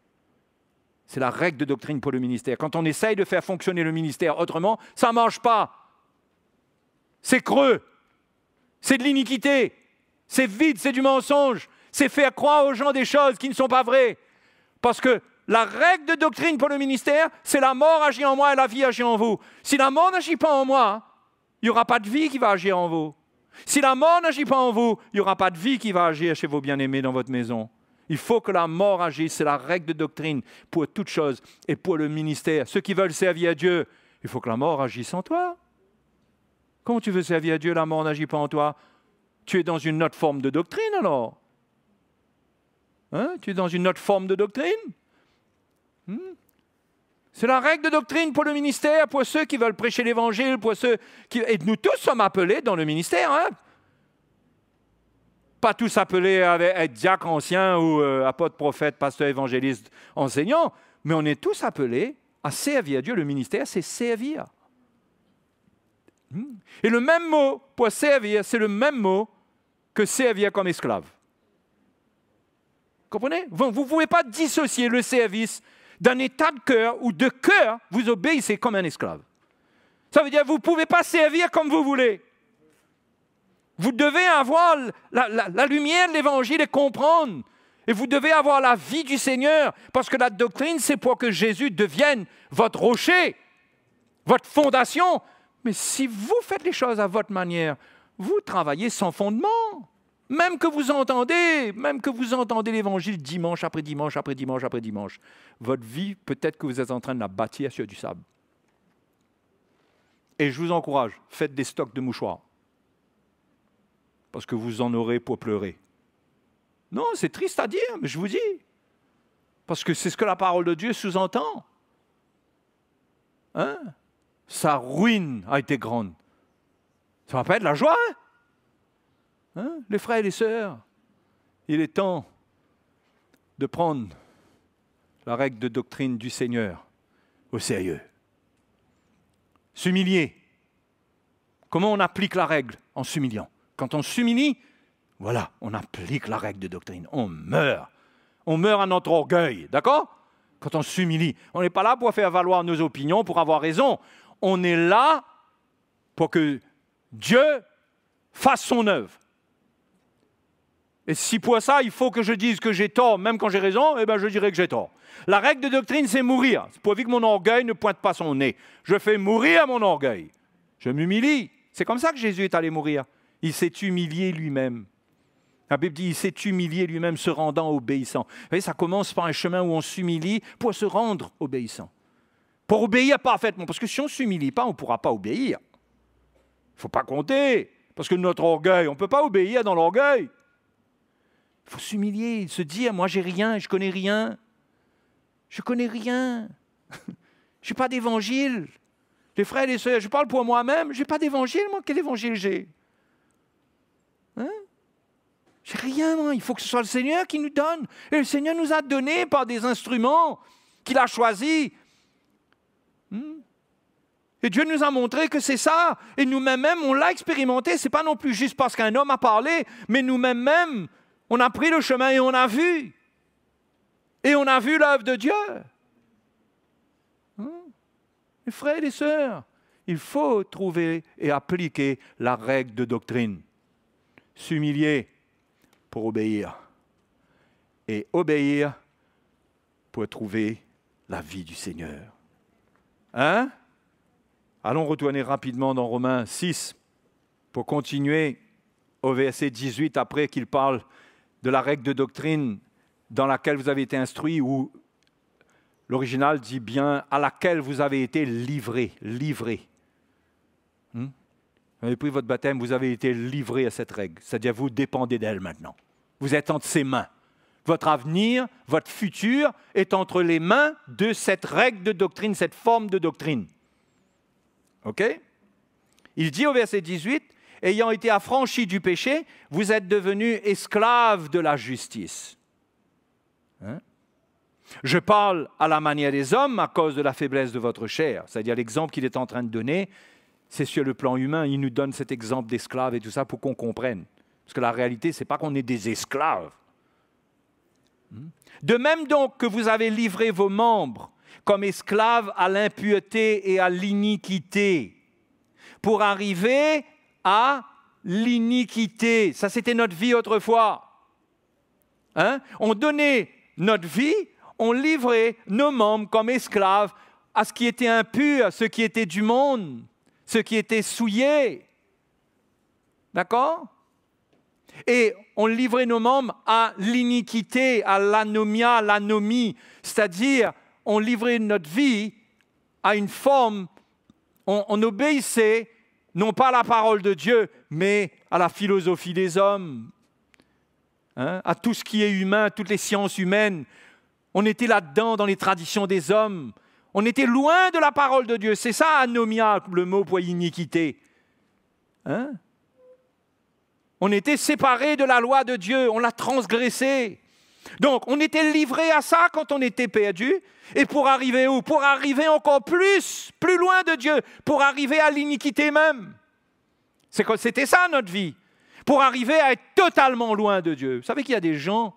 A: C'est la règle de doctrine pour le ministère. Quand on essaye de faire fonctionner le ministère autrement, ça ne marche pas. C'est creux. C'est de l'iniquité. C'est vide, c'est du mensonge. C'est faire croire aux gens des choses qui ne sont pas vraies. Parce que la règle de doctrine pour le ministère, c'est la mort agit en moi et la vie agit en vous. Si la mort n'agit pas en moi, il n'y aura pas de vie qui va agir en vous. Si la mort n'agit pas en vous, il n'y aura pas de vie qui va agir chez vos bien-aimés dans votre maison. Il faut que la mort agisse, c'est la règle de doctrine pour toute chose et pour le ministère. Ceux qui veulent servir à Dieu, il faut que la mort agisse en toi. Quand tu veux servir à Dieu, la mort n'agit pas en toi. Tu es dans une autre forme de doctrine alors. Hein? tu es dans une autre forme de doctrine. Hmm? c'est la règle de doctrine pour le ministère, pour ceux qui veulent prêcher l'Évangile, pour ceux qui... Et nous tous sommes appelés dans le ministère. Hein pas tous appelés à être diacre ancien ou euh, apôtres, apôtre, prophète, pasteur, évangéliste, enseignant, mais on est tous appelés à servir Dieu. Le ministère, c'est servir. Hmm. Et le même mot pour servir, c'est le même mot que servir comme esclave. Comprenez Vous ne pouvez pas dissocier le service d'un état de cœur où de cœur vous obéissez comme un esclave. Ça veut dire que vous ne pouvez pas servir comme vous voulez. Vous devez avoir la, lumière de l'Évangile et comprendre. Et vous devez avoir la vie du Seigneur, parce que la doctrine, c'est pour que Jésus devienne votre rocher, votre fondation. Mais si vous faites les choses à votre manière, vous travaillez sans fondement. Même que vous entendez, même que vous entendez l'Évangile dimanche après dimanche, après dimanche, après dimanche, votre vie, peut-être que vous êtes en train de la bâtir sur du sable. Et je vous encourage, faites des stocks de mouchoirs parce que vous en aurez pour pleurer. Non, c'est triste à dire, mais je vous dis, parce que c'est ce que la parole de Dieu sous-entend. Hein? Sa ruine a été grande. Ça va pas être la joie. Hein? hein? Les frères et les sœurs, il est temps de prendre la règle de doctrine du Seigneur au sérieux. S'humilier. Comment on applique la règle En s'humiliant. Quand on s'humilie, voilà, on applique la règle de doctrine. On meurt. On meurt à notre orgueil, d'accord Quand on s'humilie, on n'est pas là pour faire valoir nos opinions, pour avoir raison. On est là pour que Dieu fasse son œuvre. Et si pour ça, il faut que je dise que j'ai tort, même quand j'ai raison, eh bien je dirais que j'ai tort. La règle de doctrine, c'est mourir. C'est pourvu que mon orgueil ne pointe pas son nez. Je fais mourir mon orgueil. Je m'humilie. C'est comme ça que Jésus est allé mourir. Il s'est humilié lui-même. La Bible dit, il s'est humilié lui-même, se rendant obéissant. Vous voyez, ça commence par un chemin où on s'humilie pour se rendre obéissant. Pour obéir parfaitement. Parce que si on ne s'humilie pas, on ne pourra pas obéir. Il ne faut pas compter. Parce que notre orgueil, on ne peut pas obéir dans l'orgueil. Il faut s'humilier, se dire, moi j'ai rien, je connais rien. Je connais rien. <laughs> je n'ai pas d'évangile. Les frères et les sœurs, je parle pour moi-même, je n'ai pas d'évangile, moi, quel évangile j'ai c'est rien, moi. il faut que ce soit le Seigneur qui nous donne. Et le Seigneur nous a donné par des instruments qu'il a choisis. Hmm? Et Dieu nous a montré que c'est ça. Et nous-mêmes, mêmes on l'a expérimenté. Ce n'est pas non plus juste parce qu'un homme a parlé, mais nous-mêmes, même, on a pris le chemin et on a vu. Et on a vu l'œuvre de Dieu. Les hmm? frères et sœurs, il faut trouver et appliquer la règle de doctrine. S'humilier, pour obéir. Et obéir pour trouver la vie du Seigneur. Hein Allons retourner rapidement dans Romains 6 pour continuer au verset 18 après qu'il parle de la règle de doctrine dans laquelle vous avez été instruit ou l'original dit bien à laquelle vous avez été livré, livré. Vous avez pris votre baptême, vous avez été livré à cette règle. C'est-à-dire, vous dépendez d'elle maintenant. Vous êtes entre ses mains. Votre avenir, votre futur est entre les mains de cette règle de doctrine, cette forme de doctrine. OK Il dit au verset 18 Ayant été affranchi du péché, vous êtes devenus esclaves de la justice. Hein? je parle à la manière des hommes à cause de la faiblesse de votre chair. C'est-à-dire l'exemple qu'il est en train de donner, c'est sur le plan humain. Il nous donne cet exemple d'esclaves et tout ça pour qu'on comprenne. Parce que la réalité, ce n'est pas qu'on est des esclaves. Hmm? De même donc que vous avez livré vos membres comme esclaves à l'impureté et à l'iniquité, pour arriver à l'iniquité. Ça, c'était notre vie autrefois. Hein? On donnait notre vie, on livrait nos membres comme esclaves à ce qui était impur, à ce qui était du monde ce qui était souillé. D'accord Et on livrait nos membres à l'iniquité, à l'anomia, à l'anomie, c'est-à-dire on livrait notre vie à une forme, on, obéissait non pas à la parole de Dieu, mais à la philosophie des hommes, hein? à tout ce qui est humain, toutes les sciences humaines. On était là-dedans dans les traditions des hommes, on était loin de la parole de Dieu. C'est ça, anomia, le mot pour iniquité. Hein on était séparés de la loi de Dieu, on l'a transgressée. Donc, on était livré à ça quand on était perdu. Et pour arriver où Pour arriver encore plus, plus loin de Dieu, pour arriver à l'iniquité même. C'est C'était ça notre vie. Pour arriver à être totalement loin de Dieu. Vous savez qu'il y a des gens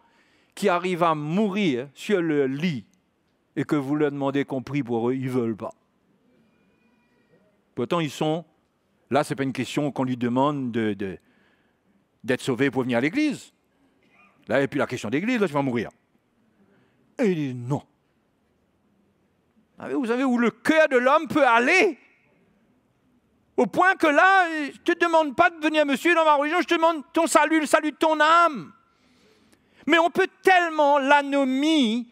A: qui arrivent à mourir sur le lit et que vous leur demandez compris pour eux, ils ne veulent pas. Pourtant, ils sont. Là, ce n'est pas une question qu'on lui demande d'être de, sauvé pour venir à l'Église. Là, et puis la question d'Église, là, tu vas mourir. Et il dit non. Ah, vous savez où le cœur de l'homme peut aller Au point que là, je ne te demande pas de venir, monsieur, dans ma religion, je te demande ton salut, le salut de ton âme. Mais on peut tellement l'anomie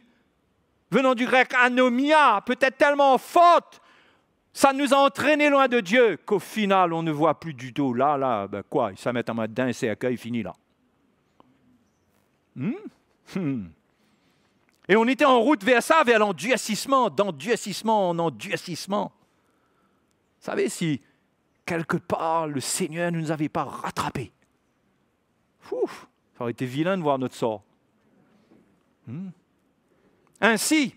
A: venant du grec anomia, peut-être tellement faute, ça nous a entraînés loin de Dieu qu'au final, on ne voit plus du tout. Là, là, ben quoi, ils s'amènent en mode d'un, c'est accueil, fini là. Hmm? hmm? Et on était en route vers ça, vers l'endurcissement, on en endurcissement. Vous savez, si quelque part le Seigneur ne nous avait pas rattrapés, ouf, ça aurait été vilain de voir notre sort. Hmm? Ainsi,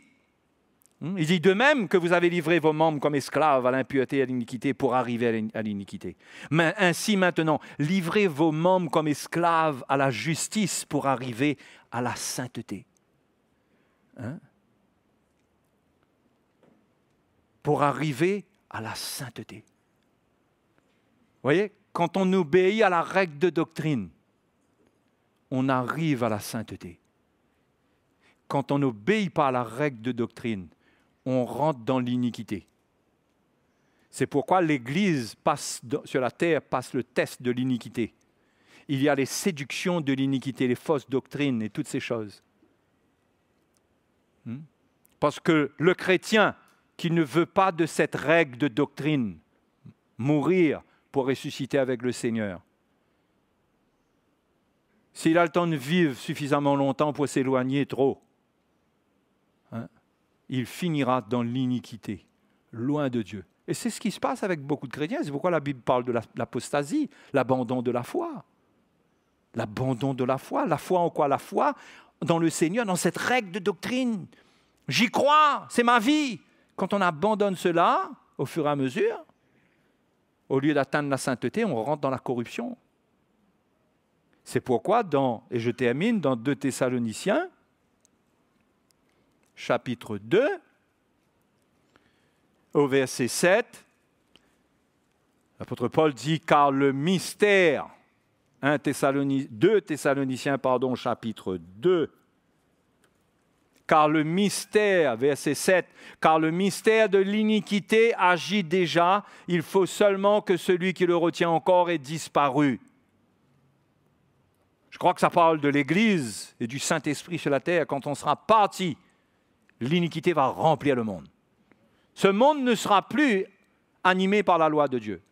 A: hmm, il dit de même que vous avez livré vos membres comme esclaves à l'impureté et à l'iniquité pour arriver à l'iniquité. Mais ainsi maintenant, livrez vos membres comme esclaves à la justice pour arriver à la sainteté. Hein? Pour arriver à la sainteté. Vous voyez, quand on obéit à la règle de doctrine, on arrive à la sainteté quand on n'obéit pas à la règle de doctrine, on rentre dans l'iniquité. C'est pourquoi l'Église passe sur la terre passe le test de l'iniquité. Il y a les séductions de l'iniquité, les fausses doctrines et toutes ces choses. Hmm? Parce que le chrétien qui ne veut pas de cette règle de doctrine, mourir pour ressusciter avec le Seigneur, s'il a le temps de vivre suffisamment longtemps pour s'éloigner trop, Hein, il finira dans l'iniquité, loin de Dieu. Et c'est ce qui se passe avec beaucoup de chrétiens. C'est pourquoi la Bible parle de l'apostasie, l'abandon de la foi. L'abandon de la foi. La foi en quoi La foi dans le Seigneur, dans cette règle de doctrine. J'y crois, c'est ma vie. Quand on abandonne cela, au fur et à mesure, au lieu d'atteindre la sainteté, on rentre dans la corruption. C'est pourquoi, dans, et je termine, dans 2 Thessaloniciens, chapitre 2, au verset 7, l'apôtre Paul dit, car le mystère, 1 2 Thessaloniciens, pardon, chapitre 2, car le mystère, verset 7, car le mystère de l'iniquité agit déjà, il faut seulement que celui qui le retient encore ait disparu. Je crois que ça parle de l'Église et du Saint-Esprit sur la terre quand on sera parti l'iniquité va remplir le monde. Ce monde ne sera plus animé par la loi de Dieu.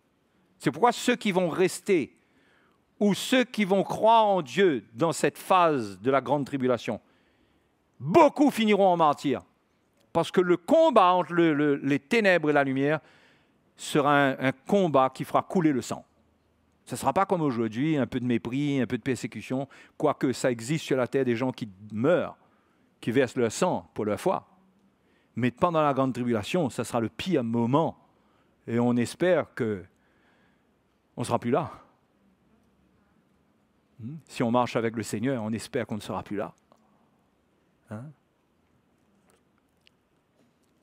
A: C'est pourquoi ceux qui vont rester ou ceux qui vont croire en Dieu dans cette phase de la grande tribulation, beaucoup finiront en martyrs. Parce que le combat entre les ténèbres et la lumière sera un, un, combat qui fera couler le sang. Ce ne sera pas comme aujourd'hui, un peu de mépris, un peu de persécution, quoique ça existe sur la terre des gens qui meurent qui versent leur sang pour leur foi. Mais pendant la grande tribulation, ce sera le pire moment. Et on espère que on ne sera plus là. Hmm? Si on marche avec le Seigneur, on espère qu'on ne sera plus là. Hein?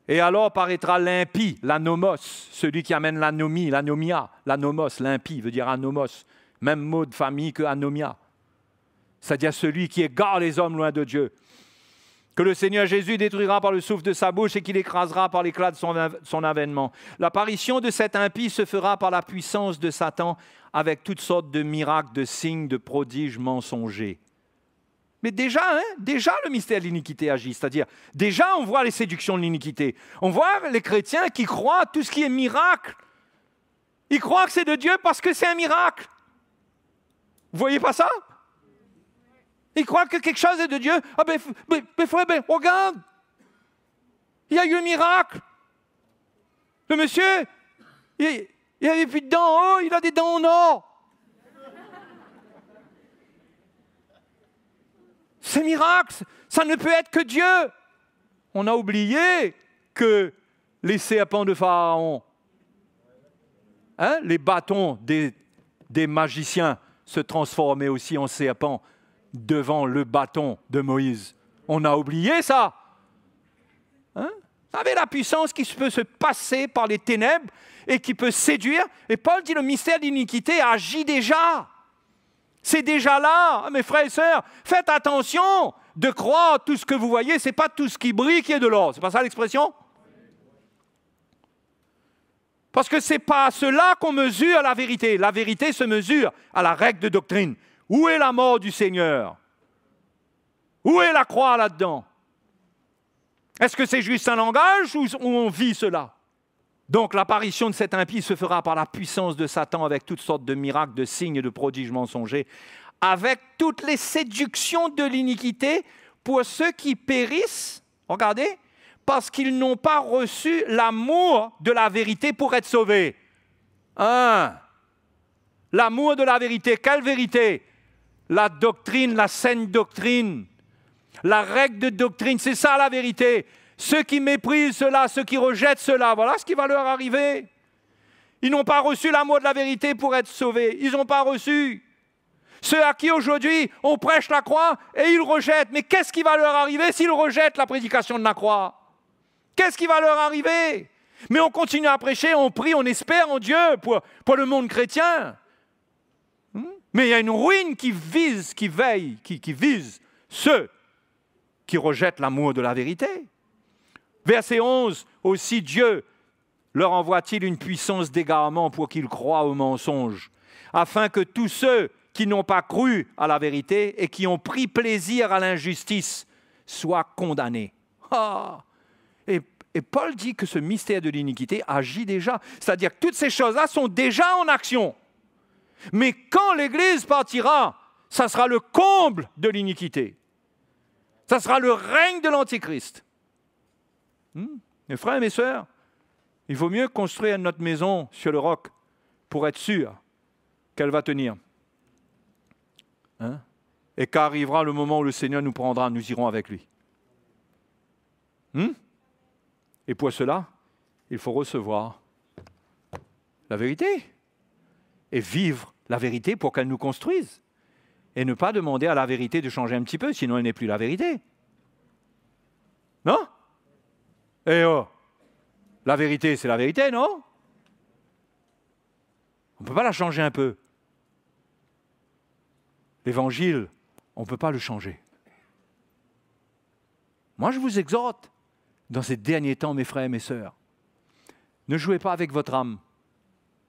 A: Et alors paraîtra l'impie, l'anomos, celui qui amène l'anomie, l'anomia, l'anomos, l'impie veut dire anomos, même mot de famille que anomia. C'est-à-dire celui qui égare les hommes loin de Dieu, que le Seigneur Jésus détruira par le souffle de sa bouche et qu'il écrasera par l'éclat de son, avènement. L'apparition de cet impie se fera par la puissance de Satan avec toutes sortes de miracles, de signes, de prodiges mensongers. Mais déjà, hein, déjà le mystère de l'iniquité agit, c'est-à-dire déjà on voit les séductions de l'iniquité. On voit les chrétiens qui croient tout ce qui est miracle. Ils croient que c'est de Dieu parce que c'est un miracle. Vous voyez pas ça ils croient que quelque chose est de Dieu. Ah ben, ben, ben, ben, regarde, il y a eu un miracle. Le monsieur, il, avait plus de dents il a des dents en or. Ces miracle ça ne peut être que Dieu. On a oublié que les serpents de Pharaon, hein, les bâtons des, magiciens se transformaient aussi en serpents devant le bâton de Moïse. On a oublié ça. Hein? savez, la puissance qui peut se passer par les ténèbres et qui peut séduire. Et Paul dit le mystère d'iniquité agit déjà. C'est déjà là, ah, mes frères et sœurs. Faites attention de croire tout ce que vous voyez. Ce n'est pas tout ce qui brille qui est de l'or. C'est pas ça l'expression Parce que ce n'est pas à cela qu'on mesure la vérité. La vérité se mesure à la règle de doctrine. Où est la mort du Seigneur Où est la croix là-dedans Est-ce que c'est juste un langage ou on vit cela donc l'apparition de cet impie se fera par la puissance de Satan avec toutes sortes de miracles, de signes de prodiges mensongers, avec toutes les séductions de l'iniquité pour ceux qui périssent, regardez, parce qu'ils n'ont pas reçu l'amour de la vérité pour être sauvés. L'amour de la vérité, quelle vérité la doctrine, la saine doctrine, la règle de doctrine. C'est ça la vérité. Ceux qui méprisent cela, ceux qui rejettent cela, voilà ce qui va leur arriver. Ils n'ont pas reçu l'amour de la vérité pour être sauvés. Ils n'ont pas reçu. Ceux à qui aujourd'hui on prêche la croix et ils rejettent. Mais qu'est-ce qui va leur arriver s'ils rejettent la prédication de la croix Qu'est-ce qui va leur arriver Mais on continue à prêcher, on prie, on espère en Dieu pour, pour le monde chrétien. Mais il y a une ruine qui vise, qui veille, qui, vise ceux qui rejettent l'amour de la vérité. Verset 11, aussi Dieu leur envoie-t-il une puissance d'égarement pour qu'ils croient au mensonge, afin que tous ceux qui n'ont pas cru à la vérité et qui ont pris plaisir à l'injustice soient condamnés. Ah et Paul dit que ce mystère de l'iniquité agit déjà, c'est-à-dire que toutes ces choses-là sont déjà en action. Mais quand l'Église partira, ça sera le comble de l'iniquité. Ça sera le règne de l'Antichrist. Hmm. mes frères et mes sœurs, il vaut mieux construire notre maison sur le roc pour être sûr qu'elle va tenir. Hein? et qu'arrivera le moment où le Seigneur nous prendra, nous irons avec lui. Hmm? et pour cela, il faut recevoir la vérité et vivre la vérité pour qu'elle nous construise. Et ne pas demander à la vérité de changer un petit peu, sinon elle n'est plus la vérité. Non Eh oh La vérité, c'est la vérité, non On ne peut pas la changer un peu. L'évangile, on ne peut pas le changer. Moi, je vous exhorte, dans ces derniers temps, mes frères et mes sœurs, ne jouez pas avec votre âme.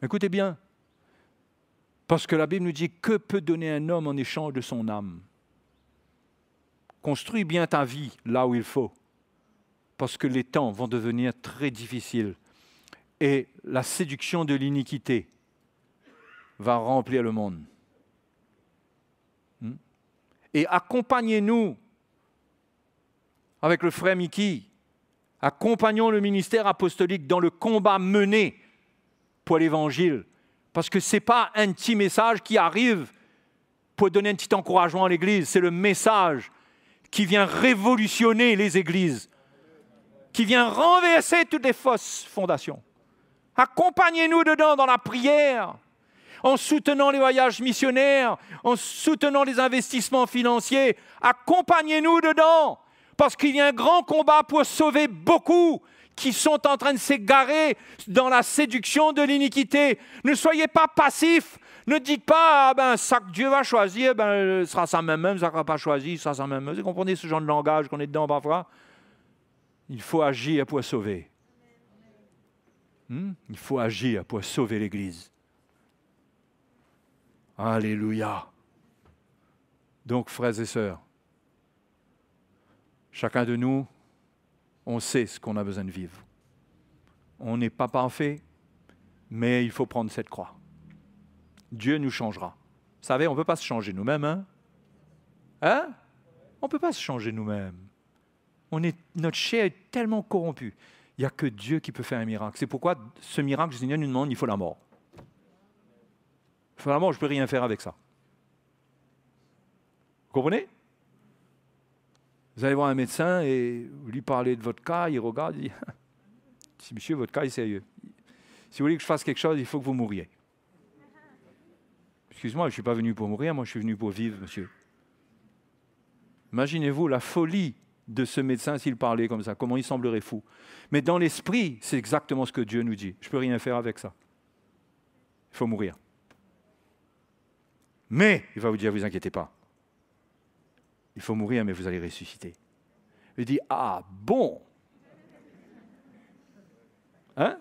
A: Écoutez bien, parce que la Bible nous dit, que peut donner un homme en échange de son âme Construis bien ta vie là où il faut, parce que les temps vont devenir très difficiles et la séduction de l'iniquité va remplir le monde. Hmm? Et accompagnez-nous avec le frère Mickey, accompagnons le ministère apostolique dans le combat mené pour l'Évangile parce que ce n'est pas un petit message qui arrive pour donner un petit encouragement à l'Église, c'est le message qui vient révolutionner les églises, qui vient renverser toutes les fausses fondations. Accompagnez-nous dedans dans la prière, en soutenant les voyages missionnaires, en soutenant les investissements financiers. Accompagnez-nous dedans, parce qu'il y a un grand combat pour sauver beaucoup, qui sont en train de s'égarer dans la séduction de l'iniquité. Ne soyez pas passifs. Ne dites pas, ah ben, ça que Dieu va choisir, ben, sera euh, ça même, même, ça sera pas choisi, ça sera même, même. Vous comprenez ce genre de langage qu'on est dedans parfois Il faut agir pour sauver. Hmm? Il faut agir pour sauver l'Église. Alléluia. Donc, frères et sœurs, chacun de nous on sait ce qu'on a besoin de vivre. On n'est pas parfait, mais il faut prendre cette croix. Dieu nous changera. Vous savez, on ne peut pas se changer nous-mêmes. Hein, hein On ne peut pas se changer nous-mêmes. On est, notre chair est tellement corrompue. Il n'y a que Dieu qui peut faire un miracle. C'est pourquoi ce miracle, le Seigneur nous demande, il faut la mort. Il faut la mort, je ne peux rien faire avec ça. Vous comprenez vous allez voir un médecin et vous lui parlez de votre cas, il regarde, il dit <laughs> monsieur, votre cas est sérieux. Si vous voulez que je fasse quelque chose, il faut que vous mouriez. Excuse-moi, je ne suis pas venu pour mourir, moi je suis venu pour vivre, monsieur. Imaginez-vous la folie de ce médecin s'il parlait comme ça, comment il semblerait fou. Mais dans l'esprit, c'est exactement ce que Dieu nous dit. Je ne peux rien faire avec ça. Il faut mourir. Mais, il va vous dire, ne vous inquiétez pas, il faut mourir, mais vous allez ressusciter. Il dit, ah bon Hein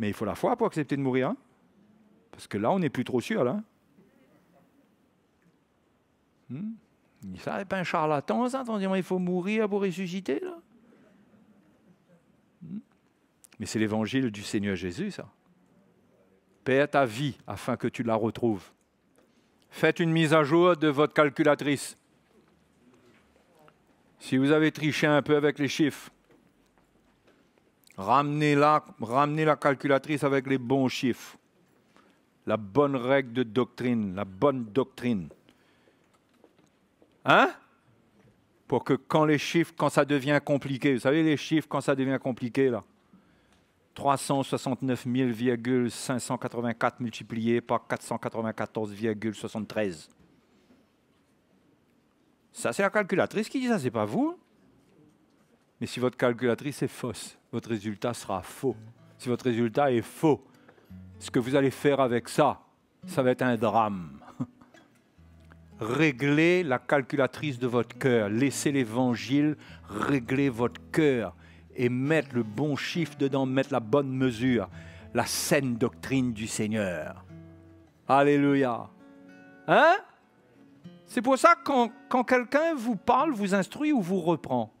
A: Mais il faut la foi pour accepter de mourir. Hein Parce que là, on n'est plus trop sûr. Là. Hein hmm ça n'est pas un charlatan, ça, il faut mourir pour ressusciter. Là. Hmm mais c'est l'évangile du Seigneur Jésus, ça. Père, ta vie afin que tu la retrouves faites une mise à jour de votre calculatrice. Si vous avez triché un peu avec les chiffres, ramenez la, la calculatrice avec les bons chiffres, la bonne règle de doctrine, la bonne doctrine. Hein Pour que quand les chiffres, quand ça devient compliqué, vous savez les chiffres quand ça devient compliqué là, 369 584 multiplié par 494,73. Ça, c'est la calculatrice qui dit ça, c'est pas vous. Mais si votre calculatrice est fausse, votre résultat sera faux. Si votre résultat est faux, ce que vous allez faire avec ça, ça va être un drame. Réglez la calculatrice de votre cœur. Laissez l'évangile régler votre cœur et mettre le bon chiffre dedans, mettre la bonne mesure, la saine doctrine du Seigneur. Alléluia. Hein C'est pour ça que quand, quelqu'un vous parle, vous instruit ou vous reprend.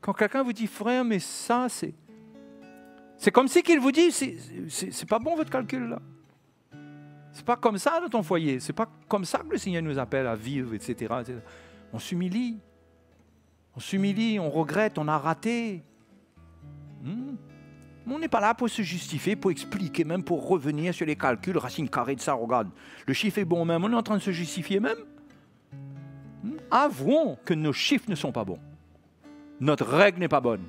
A: Quand quelqu'un vous dit, frère, mais ça, c'est... C'est comme si qu'il vous dit, c'est pas bon votre calcul là. C'est pas comme ça dans ton foyer. C'est pas comme ça que le Seigneur nous appelle à vivre, etc. etc. On s'humilie. On s'humilie, on regrette, on a raté. Hmm. on n'est pas là pour se justifier, pour expliquer, même pour revenir sur les calculs, racine carrée de ça, regarde. Le chiffre est bon même, on est en train de se justifier même. Hmm. Avouons que nos chiffres ne sont pas bons. Notre règle n'est pas bonne.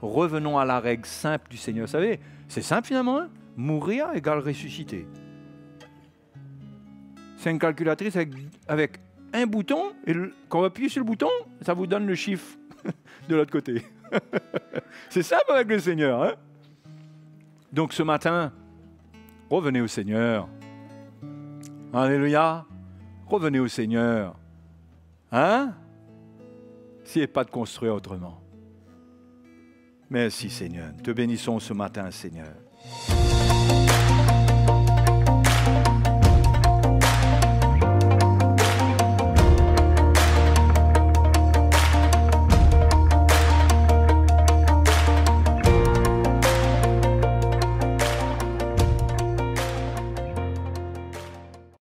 A: Revenons à la règle simple du Seigneur. Vous savez, c'est simple finalement. Hein. Mourir égale ressusciter. C'est une calculatrice avec un bouton, et quand on appuie sur le bouton, ça vous donne le chiffre <laughs> de l'autre côté. <laughs> C'est ça avec le Seigneur. Hein Donc ce matin, revenez au Seigneur. Alléluia. Revenez au Seigneur. Hein S'il pas de construire autrement. Merci Seigneur. Te bénissons ce matin Seigneur.